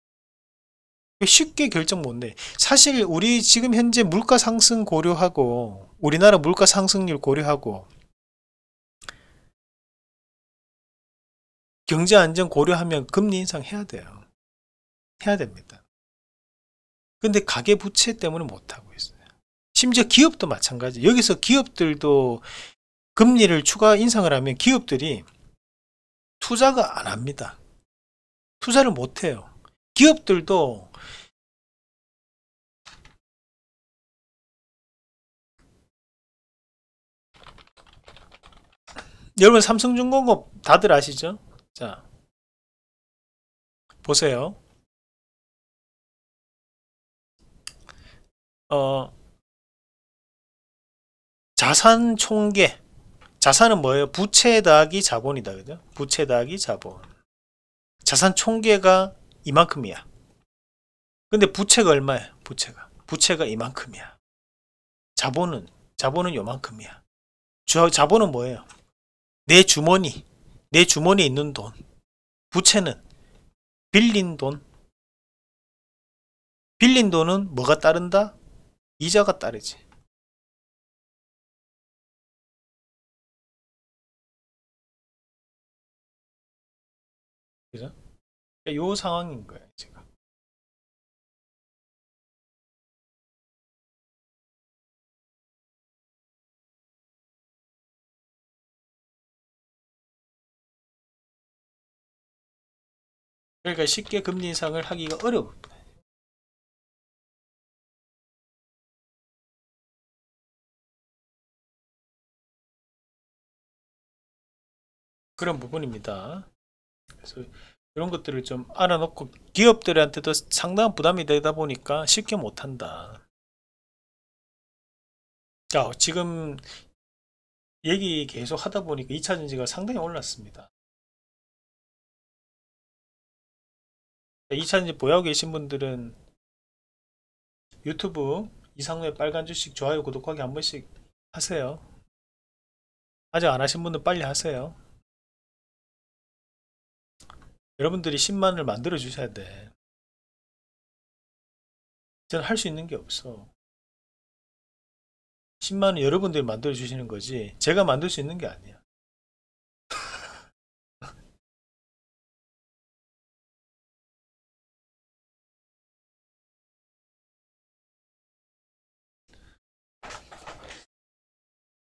A: 쉽게 결정 못 내. 사실 우리 지금 현재 물가 상승 고려하고 우리나라 물가 상승률 고려하고 경제 안정 고려하면 금리 인상 해야 돼요. 해야 됩니다. 근데 가계 부채 때문에 못 하고요. 심지어 기업도 마찬가지. 여기서 기업들도 금리를 추가 인상을 하면 기업들이 투자가 안 합니다. 투자를 못 해요. 기업들도
B: 여러분 삼성중공업 다들 아시죠? 자 보세요.
A: 어 자산 총계. 자산은 뭐예요? 부채 더하기 자본이다. 그죠? 부채 더하기 자본. 자산 총계가 이만큼이야. 근데 부채가 얼마야? 부채가. 부채가 이만큼이야. 자본은 자본은 요만큼이야. 주, 자본은 뭐예요? 내 주머니, 내 주머니에 있는 돈. 부채는 빌린 돈. 빌린 돈은 뭐가 따른다?
B: 이자가 따르지. 그죠? 그러니까 요 상황인 거예요, 제가. 그러니까 쉽게 금리 인상을 하기가 어렵다
A: 그런 부분입니다. 그래서 이런 것들을 좀 알아놓고 기업들한테도 상당한 부담이 되다 보니까 쉽게 못한다. 자, 아, 지금 얘기
B: 계속 하다 보니까 2차 전지가 상당히 올랐습니다.
A: 2차 전지 보유하고 계신 분들은 유튜브 이상로의 빨간 주식 좋아요 구독하기 한 번씩 하세요. 아직 안 하신 분들 빨리 하세요. 여러분들이
B: 10만을 만들어 주셔야 돼. 저는 할 수 있는 게 없어. 10만은 여러분들이 만들어 주시는 거지 제가 만들 수 있는 게 아니야.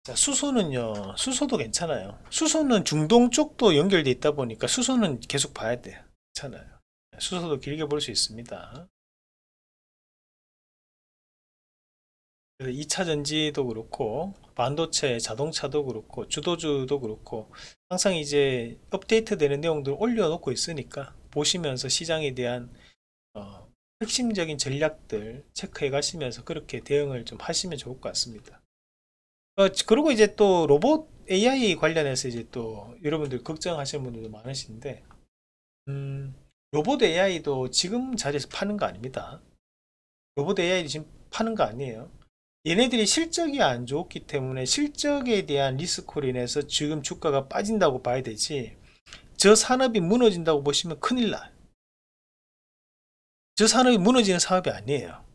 A: 자, 수소는요. 수소도 괜찮아요. 수소는 중동 쪽도 연결돼 있다 보니까 수소는 계속 봐야 돼요. 괜찮아요. 네, 수소도 길게 볼 수 있습니다. 2차 전지도 그렇고 반도체 자동차도 그렇고 주도주도 그렇고 항상 이제 업데이트 되는 내용들 올려놓고 있으니까 보시면서 시장에 대한 어, 핵심적인 전략들 체크해 가시면서 그렇게 대응을 좀 하시면 좋을 것 같습니다. 어, 그리고 이제 또 로봇 AI 관련해서 이제 또 여러분들 걱정하시는 분들도 많으신데 음, 로봇 AI도 지금 자리에서 파는 거 아닙니다. 로봇 AI도 지금 파는 거 아니에요. 얘네들이 실적이 안 좋기 때문에 실적에 대한 리스크로 인해서 지금 주가가 빠진다고 봐야 되지 저 산업이 무너진다고 보시면 큰일 나저 산업이 무너지는 사업이 아니에요.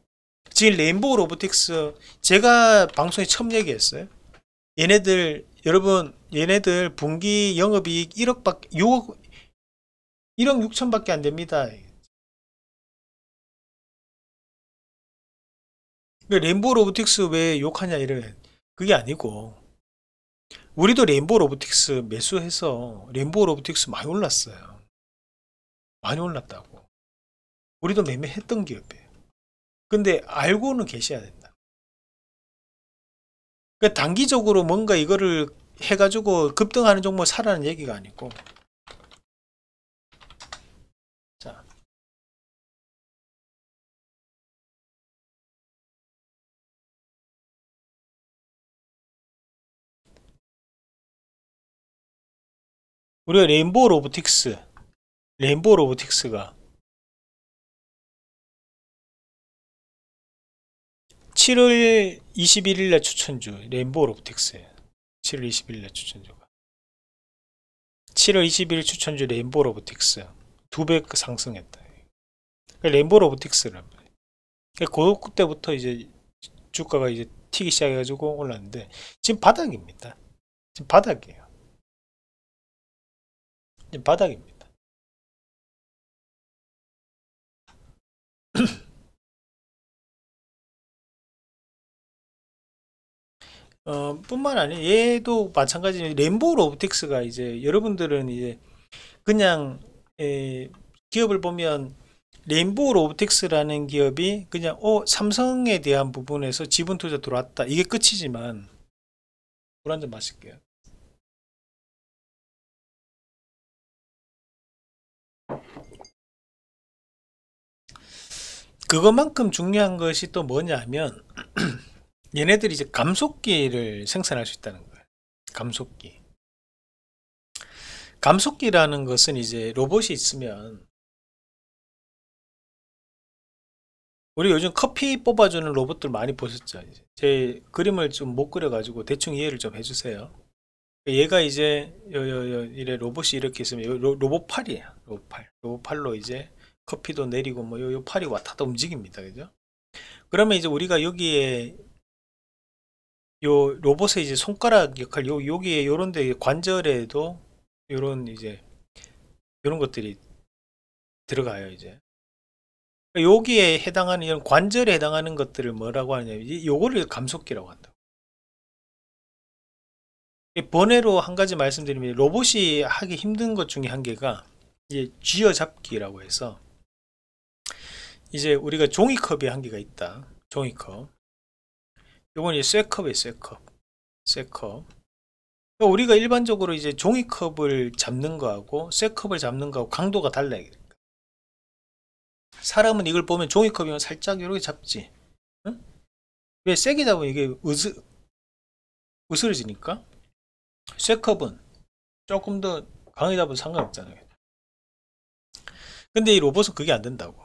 A: 지금 레인보우 로보틱스 제가 방송에 처음 얘기했어요. 얘네들 여러분 얘네들 분기 영업이익 1억밖 6억 1억 6천밖에 안 됩니다. 램보 그러니까 로보틱스 왜 욕하냐 이런 그게 아니고 우리도 램보 로보틱스 매수해서 램보 로보틱스 많이 올랐어요. 많이 올랐다고. 우리도 매매했던 기업이에요. 근데 알고는 계셔야 된다. 그러니까 단기적으로 뭔가 이거를 해가지고 급등하는 종목 을 사라는 얘기가 아니고
B: 자 우리가 레인보우 로보틱스 레인보우 로보틱스가
A: 7월 21일 날 추천주 램보 로보틱스 7월 21일 날 추천주가 7월 21일 추천주 램보 로보텍스 두배 그 상승했다. 램보 로보텍스란 말이에요. 그 때부터 이제 주가가 이제 튀기 시작해가지고 올랐는데 지금 바닥입니다. 지금 바닥이에요. 지금 바닥입니다. <clears throat> 어, 뿐만 아니라 얘도 마찬가지 램보 로보틱스가 이제 여러분들은 이제 그냥 에, 예, 기업을 보면 램보 로보틱스라는 기업이 그냥 어 삼성에 대한 부분에서 지분 투자 들어왔다 이게 끝이지만 물한잔 마실게요 그것만큼 중요한 것이 또 뭐냐면 <clears throat> 얘네들이 이제 감속기를 생산할 수 있다는 거예요. 감속기. 감속기라는 것은 이제 로봇이 있으면 우리 요즘 커피 뽑아주는 로봇들 많이 보셨죠? 이제 그림을 좀 못 그려가지고 대충 이해를 좀 해주세요. 얘가 이제 요, 요, 요, 이래 로봇이 이렇게 있으면 로, 로봇 팔이야. 로봇 팔. 로봇 팔로 이제 커피도 내리고 뭐 요, 요 팔이 왔다 갔다 움직입니다. 그죠? 그러면 이제 우리가 여기에 요 로봇의 이제 손가락 역할 요 여기에 요런 데 관절에도 요런 이제 요런 것들이 들어가요 이제 여기에 해당하는 이런 관절에 해당하는 것들을 뭐라고 하냐면 요거를 감속기라고 한다 번외로 한 가지 말씀드리면 로봇이 하기 힘든 것 중에 한 개가 이제 쥐어잡기라고 해서 이제 우리가 종이컵이 한 개가 있다 종이컵 요건 이제 쇠컵이에요 쇠컵 쇠컵 그러니까 우리가 일반적으로 이제 종이컵을 잡는 거하고 쇠컵을 잡는 거하고 강도가 달라요 그니까 사람은 이걸 보면 종이컵이면 살짝 이렇게 잡지 응? 왜 세게 잡으면 이게 으스, 으스러지니까 쇠컵은 조금 더 강하게 잡으면 상관없잖아요 근데 이 로봇은 그게 안 된다고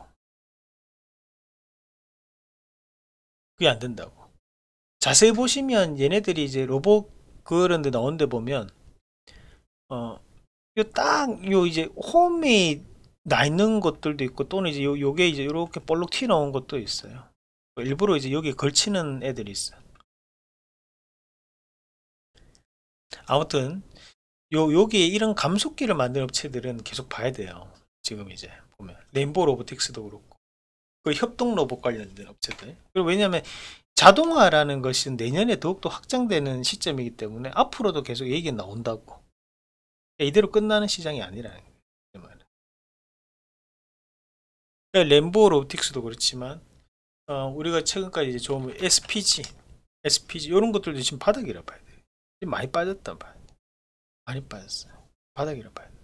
A: 그게 안 된다고 자세히 보시면 얘네들이 이제 로봇 그런데 나온데 보면 어딱요 이제 홈이 나 있는 것들도 있고 또는 이제 요, 요게 이제 이렇게 볼록 튀어나온 것도 있어요 뭐 일부러 이제 여기에 걸치는 애들이 있어 아무튼 요 여기에 이런 감속기를 만든 업체들은 계속 봐야 돼요 지금 이제 보면 레인보우 로보틱스도 그렇고 그 협동 로봇 관련된 업체들 그리고 왜냐하면 자동화라는 것이 내년에 더욱더 확장되는 시점이기 때문에 앞으로도 계속 얘기 가 나온다고. 이대로 끝나는 시장이 아니라는 거예요. 네, 램보 로틱스도 그렇지만 어, 우리가 최근까지 이제 좋은 SPG, SPG 이런 것들도 지금 바닥이라 봐야 돼요. 많이 빠졌단 말이에요. 많이 빠졌어요. 바닥이라 봐야 돼요.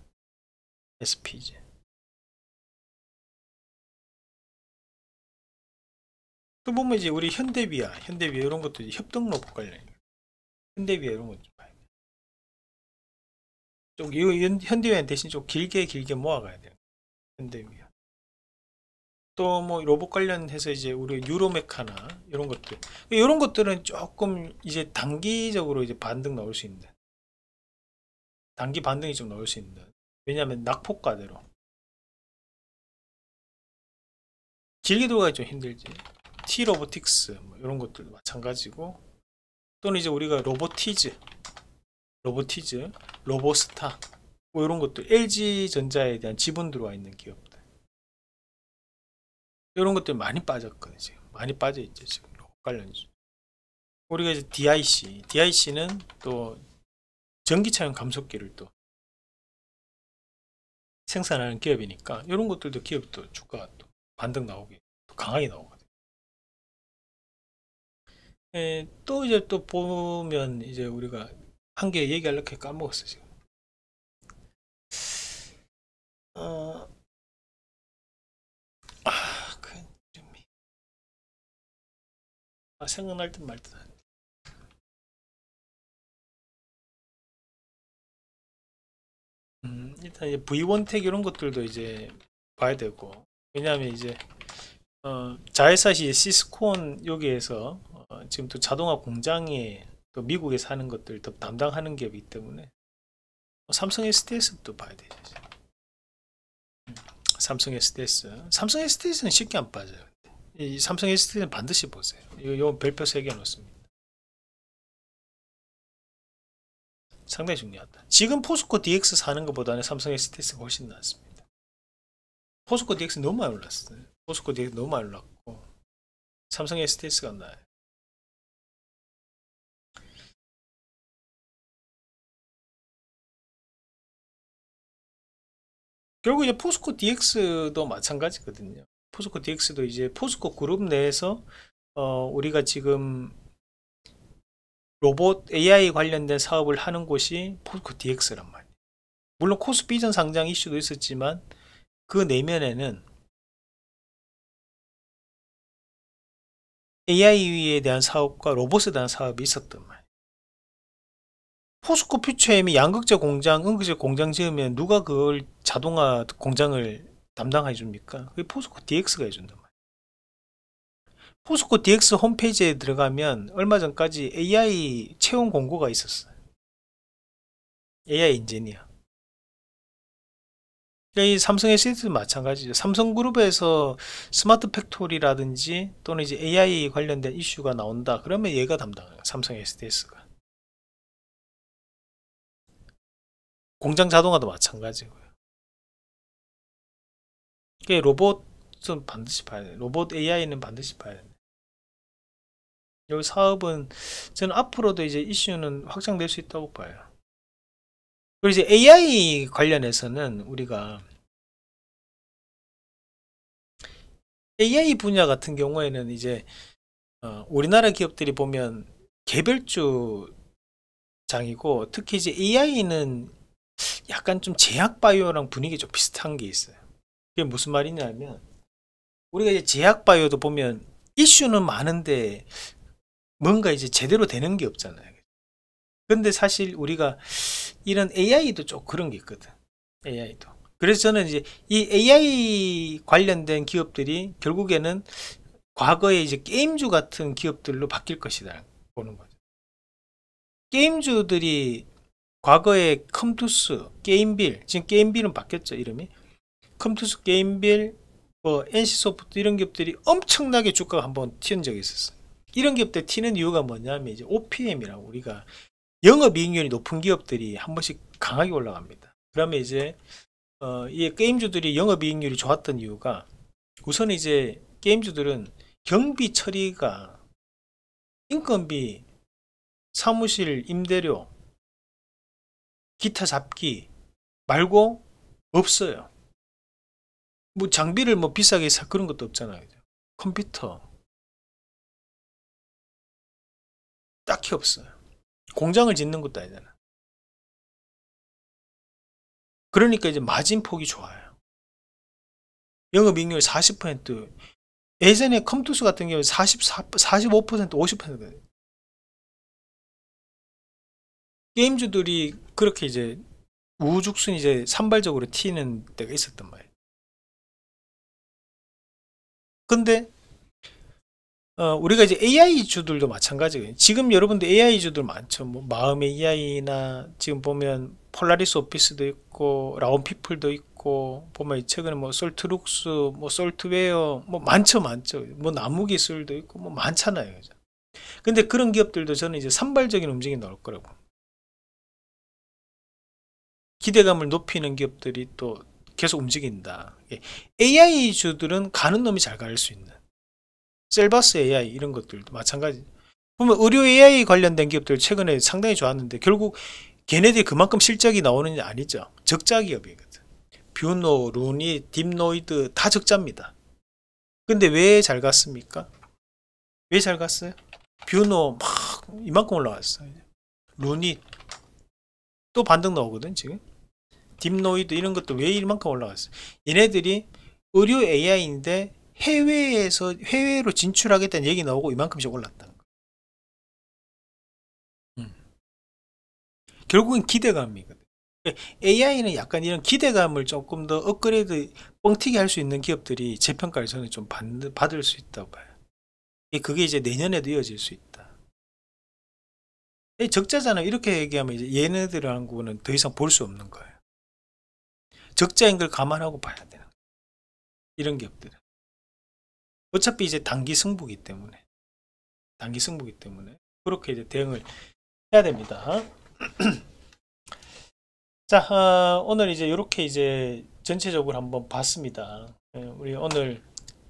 A: SPG.
B: 또 보면 이제 우리
A: 현대비아, 현대비아 이런 것도 이제 협동 로봇 관련. 현대비아 이런 것 좀 봐야 돼. 좀 현대비아 대신 좀 길게 길게 모아가야 돼요. 현대비아. 또 뭐 로봇 관련해서 이제 우리 유로메카나 이런 것들. 이런 것들은 조금 이제 단기적으로 이제 반등 나올 수 있는. 단기 반등이 좀 나올 수 있는. 왜냐하면 낙폭과대로. 길게 돌아가기 좀 힘들지. T 로보틱스 뭐 이런 것들도 마찬가지고 또는 이제 우리가 로보티즈, 로보티즈, 로보스타 뭐 이런 것들 LG 전자에 대한 지분 들어와 있는 기업들 이런 것들 많이 빠졌거든요. 지금. 많이 빠져 있죠 지금 관련 주 우리가 이제 DIC, DIC는 또
B: 전기차용 감속기를 또 생산하는 기업이니까 이런
A: 것들도 기업도 주가 또 반등 나오게 또 강하게 나오고 에, 예, 또 이제 또 보면 이제 우리가 한 개 얘기하려고 해 까먹었어 지금. 어, 아, 아 그
B: 이름이. 아, 생각날 듯 말 듯.
A: 음, 일단 이제 V1 택 이런 것들도 이제 봐야 되고 왜냐하면 이제 어, 자회사시 시스콘 여기에서 어, 지금 또 자동화 공장에또 미국에 사는 것들 더 담당하는 기업이기 때문에 어, 삼성 SDS도 봐야 되죠. 삼성 SDS. 삼성 SDS는 쉽게 안 빠져요. 이 삼성 SDS는 반드시 보세요. 이거 요 별표 세개 놓습니다. 상당히 중요하다. 지금 포스코 DX 사는 것보다는 삼성 SDS가 훨씬 낫습니다. 포스코 DX 너무 많이 올랐어요. 포스코 DX 너무 많이 올랐고 삼성 SDS가
B: 나아요. 결국 이제 포스코 DX도
A: 마찬가지거든요. 포스코 DX도 이제 포스코 그룹 내에서 어, 우리가 지금 로봇 AI 관련된 사업을 하는 곳이 포스코 DX란 말이에요. 물론 코스피전 상장 이슈도 있었지만 그
B: 내면에는 AI에
A: 대한 사업과 로봇에 대한 사업이 있었던 말이에요. 포스코 퓨처엠이 양극재 공장, 음극재 공장 지으면 누가 그걸 자동화 공장을 담당해 줍니까? 그게 포스코 DX가 해준단 말이에요. 포스코 DX 홈페이지에 들어가면 얼마 전까지 AI 채용 공고가 있었어요. AI 엔지니어. 그러니까 이 삼성 에시스도 마찬가지죠. 삼성그룹에서 스마트 팩토리라든지 또는 이제 AI 관련된 이슈가 나온다. 그러면 얘가 담당해요. 삼성 SDS가.
B: 공장 자동화도 마찬가지고요.
A: 그 로봇은 반드시 봐야 돼 로봇 AI는 반드시 봐야 돼 여기 사업은 저는 앞으로도 이제 이슈는 확장될 수 있다고 봐요. 그리고 이제 AI 관련해서는 우리가 AI 분야 같은 경우에는 이제 어, 우리나라 기업들이 보면 개별주 장이고 특히 이제 AI는 약간 좀 제약 바이오랑 분위기 좀 비슷한 게 있어요. 그게 무슨 말이냐면 우리가 이제 제약 바이오도 보면 이슈는 많은데 뭔가 이제 제대로 되는 게 없잖아요. 근데 사실 우리가 이런 AI도 좀 그런 게 있거든. AI도. 그래서 저는 이제 이 AI 관련된 기업들이 결국에는 과거에 이제 게임주 같은 기업들로 바뀔 것이다 보는 거죠. 게임주들이 과거에 컴투스, 게임빌, 지금 게임빌은 바뀌었죠, 이름이. 컴투스, 게임빌, 뭐 NC소프트 이런 기업들이 엄청나게 주가가 한번 튀는 적이 있었어요. 이런 기업들 튀는 이유가 뭐냐면 이제 OPM이라고 우리가 영업이익률이 높은 기업들이 한 번씩 강하게 올라갑니다. 그러면 이제 어, 이 게임주들이 영업이익률이 좋았던 이유가 우선 이제 게임주들은 경비 처리가 인건비, 사무실 임대료, 기타 잡기 말고 없어요. 뭐 장비를 뭐 비싸게 사 그런 것도 없잖아요. 컴퓨터
B: 딱히 없어요. 공장을 짓는 것도 아니잖아.
A: 그러니까 이제 마진폭이 좋아요. 영업이익률 40% 예전에 컴투스 같은 경우는 4 45% 50% 게임주들이
B: 그렇게 이제 우죽순 이제 산발적으로 튀는 때가 있었단 말이에요.
A: 근데 어, 우리가 이제 AI 주들도 마찬가지예요. 지금 여러분들 AI 주들 많죠. 뭐 마음의 AI나 지금 보면 폴라리스 오피스도 있고 라운피플도 있고 보면 최근에 뭐 솔트룩스, 뭐 솔트웨어 뭐 많죠, 많죠. 뭐 나무기술도 있고 뭐 많잖아요. 그죠? 근데 그런 기업들도 저는 이제 산발적인 움직임이 나올 거라고. 기대감을 높이는 기업들이 또 계속 움직인다. 예. AI 주들은 가는 놈이 잘 갈 수 있는 셀바스 AI 이런 것들도 마찬가지. 보면 의료 AI 관련된 기업들 최근에 상당히 좋았는데 결국 걔네들이 그만큼 실적이 나오는 게 아니죠. 적자 기업이거든. 뷰노, 루니, 딥노이드 다 적자입니다. 근데 왜 잘 갔습니까? 왜 잘 갔어요? 뷰노 막 이만큼 올라왔어요. 루니 또 반등 나오거든 지금. 딥노이드 이런 것들 왜 이만큼 올라갔어요? 얘네들이 의료 AI인데 해외에서 해외로 진출하겠다는 얘기 나오고 이만큼씩 올랐다 음. 결국은 기대감이거든. AI는 약간 이런 기대감을 조금 더 업그레이드 뻥튀기 할 수 있는 기업들이 재평가를 저는 좀 받, 을수 있다고 봐요. 그게 이제 내년에도 이어질 수 있다. 적자잖아 이렇게 얘기하면 이제 얘네들하고는 더 이상 볼 수 없는 거예요. 적자인 걸 감안하고 봐야 되는 이런 기업들은. 어차피 이제 단기 승부기 때문에 단기 승부기 때문에 그렇게 이제 대응을 해야 됩니다. <clears throat> 자 어, 오늘 이제 이렇게 이제 전체적으로 한번 봤습니다. 예, 우리 오늘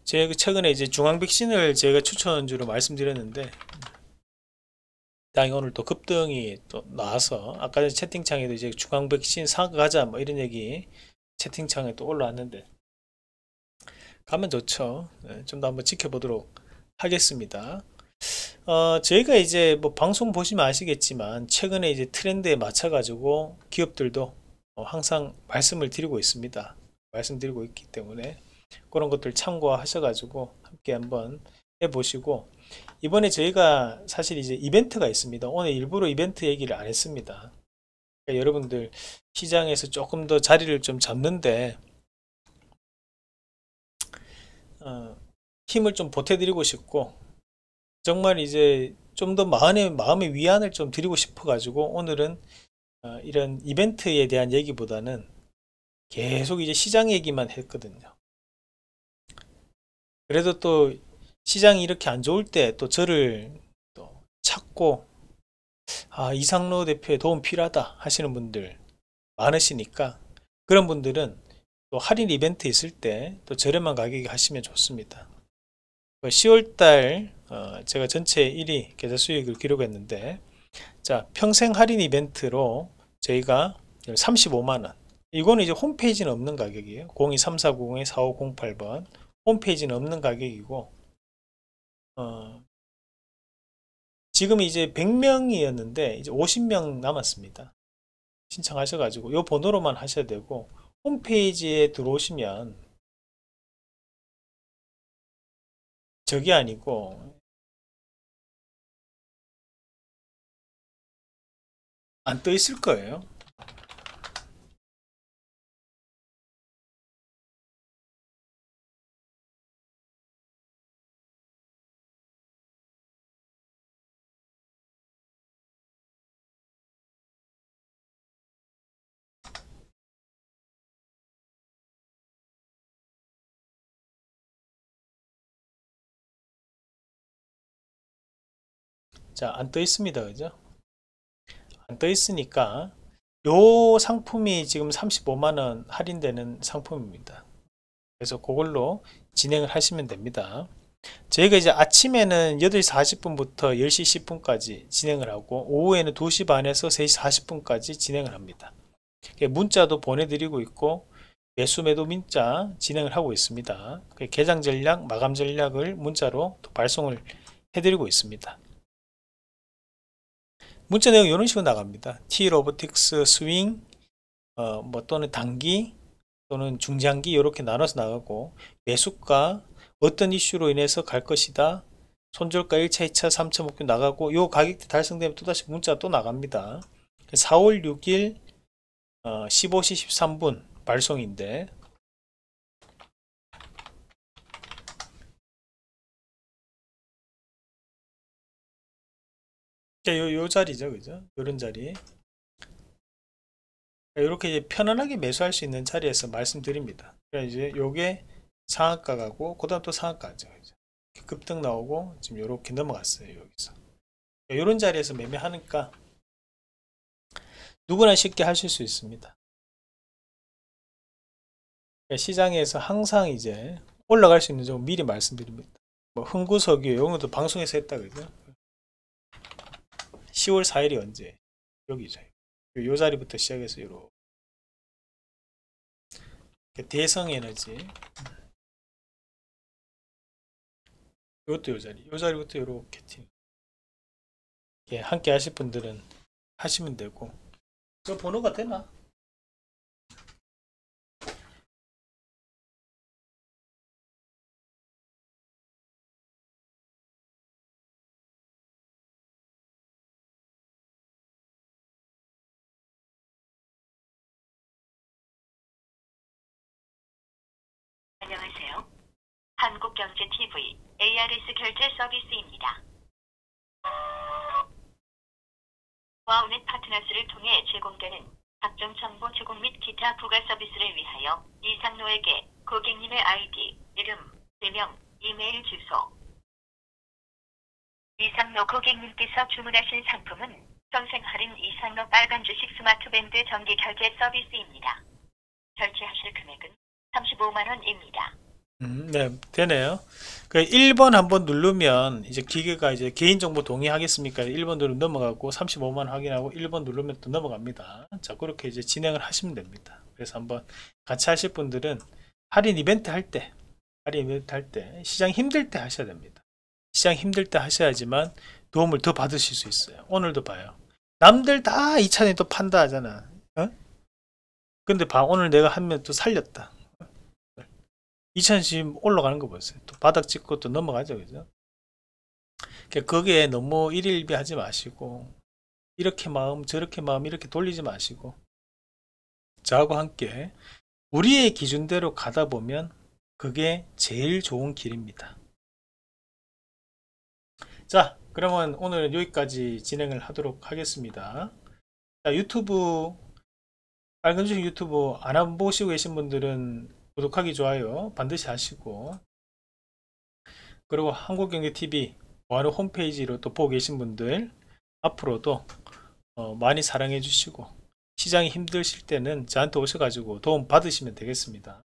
A: 제 최근에 이제 중앙 백신을 제가 추천주로 말씀드렸는데 당이 오늘 또 급등이 또 나와서 아까 채팅창에도 이제 중앙 백신 사가자 뭐 이런 얘기 채팅창에 또 올라왔는데 가면 좋죠. 네, 좀더 한번 지켜보도록 하겠습니다. 어, 저희가 이제 뭐 방송 보시면 아시겠지만 최근에 이제 트렌드에 맞춰 가지고 기업들도 어, 항상 말씀을 드리고 있습니다. 말씀드리고 있기 때문에 그런 것들 참고하셔 가지고 함께 한번 해 보시고 이번에 저희가 사실 이제 이벤트가 있습니다. 오늘 일부러 이벤트 얘기를 안 했습니다. 그러니까 여러분들 시장에서 조금 더 자리를 좀 잡는데 어, 힘을 좀 보태드리고 싶고 정말 이제 좀 더 마음의 마음의 위안을 좀 드리고 싶어 가지고 오늘은 어, 이런 이벤트에 대한 얘기보다는 계속 이제 시장 얘기만 했거든요. 그래도 또 시장이 이렇게 안 좋을 때 또 저를 또 찾고 아 이상로 대표의 도움 필요하다 하시는 분들 많으시니까 그런 분들은 또 할인 이벤트 있을 때 또 저렴한 가격에 하시면 좋습니다. 10월달 그 어, 제가 전체 1위 계좌 수익을 기록했는데 자 평생 할인 이벤트로 저희가 35만원 이거는 이제 홈페이지는 없는 가격이에요 023490-4508번 홈페이지는 없는 가격이고 어, 지금 이제 100명이었는데 이제 50명 남았습니다 신청하셔가지고 이 번호로만 하셔야 되고 홈페이지에 들어오시면 저게 아니고
B: 안 떠 있을 거예요.
A: 자, 안 떠 있습니다. 그죠? 안 떠 있으니까 요 상품이 지금 35만원 할인되는 상품입니다. 그래서 그걸로 진행을 하시면 됩니다. 저희가 이제 아침에는 8시 40분부터 10시 10분까지 진행을 하고 오후에는 2시 반에서 3시 40분까지 진행을 합니다. 문자도 보내드리고 있고 매수매도 문자 진행을 하고 있습니다. 개장 전략, 마감 전략을 문자로 발송을 해드리고 있습니다. 문자 내용 이런 식으로 나갑니다. T 로보틱스 스윙 어, 뭐 또는 단기 또는 중장기 이렇게 나눠서 나가고 매수가 어떤 이슈로 인해서 갈 것이다. 손절가 1차, 2차, 3차 목표 나가고 요 가격대 달성되면 또다시 문자 또 나갑니다. 4월 6일 어, 15시 13분 발송인데 요, 요 자리죠 그죠 요런 자리 이렇게 편안하게 매수할 수 있는 자리에서 말씀드립니다 그러니까 이제 요게 상한가 가고 그 다음 또 상한가죠 그죠? 급등 나오고 지금 요렇게 넘어갔어요 여기서 요런 자리에서 매매하니까 누구나 쉽게 하실 수 있습니다 그러니까 시장에서 항상 이제 올라갈 수 있는 점을 미리 말씀드립니다. 뭐 흥구석유 이영어도 방송에서 했다 그죠? 10월 4일이 언제? 여기죠. 요 자리부터 시작해서 요로 대성 에너지
B: 이것도 요 자리 요 자리부터 요렇게 팀 함께 하실 분들은 하시면 되고 저 번호가 되나? 결제 서비스입니다. 와우넷 파트너스를 통해 제공되는 각종 정보 제공 및 기타 부가 서비스를 위하여 이상로에게 고객님의 아이디, 이름, 대명, 이메일 주소, 이상로 고객님께서 주문하신 상품은 평생 할인 이상로 빨간 주식 스마트밴드
C: 정기 결제 서비스입니다. 결제하실 금액은 35만원입니다.
A: 음, 네, 되네요. 그 1번 한번 누르면 이제 기계가 이제 개인정보 동의하겠습니까? 1번 누르면 넘어가고 35만 확인하고 1번 누르면 또 넘어갑니다. 자, 그렇게 이제 진행을 하시면 됩니다. 그래서 한번 같이 하실 분들은 할인 이벤트 할 때, 할인 이벤트 할 때, 시장 힘들 때 하셔야 됩니다. 시장 힘들 때 하셔야지만 도움을 더 받으실 수 있어요. 오늘도 봐요. 남들 다 이찬이 또 판다 하잖아. 어? 근데 봐, 오늘 내가 한 명 또 살렸다. 2010 올라가는 거 보세요. 또 바닥 찍고 또 넘어가죠. 그죠? 그러 그러니까 거기에 너무 일일비 하지 마시고, 이렇게 마음, 저렇게 마음, 이렇게 돌리지 마시고, 저하고 함께 우리의 기준대로 가다 보면 그게 제일 좋은 길입니다. 자, 그러면 오늘 은 여기까지 진행을 하도록 하겠습니다. 자, 유튜브, 빨간주식 아, 유튜브 안 보시고 계신 분들은 구독하기 좋아요 반드시 하시고 그리고 한국경제TV 와르 홈페이지로 또 보고 계신 분들 앞으로도 어 많이 사랑해 주시고 시장이 힘드실 때는 저한테 오셔가지고 도움 받으시면 되겠습니다.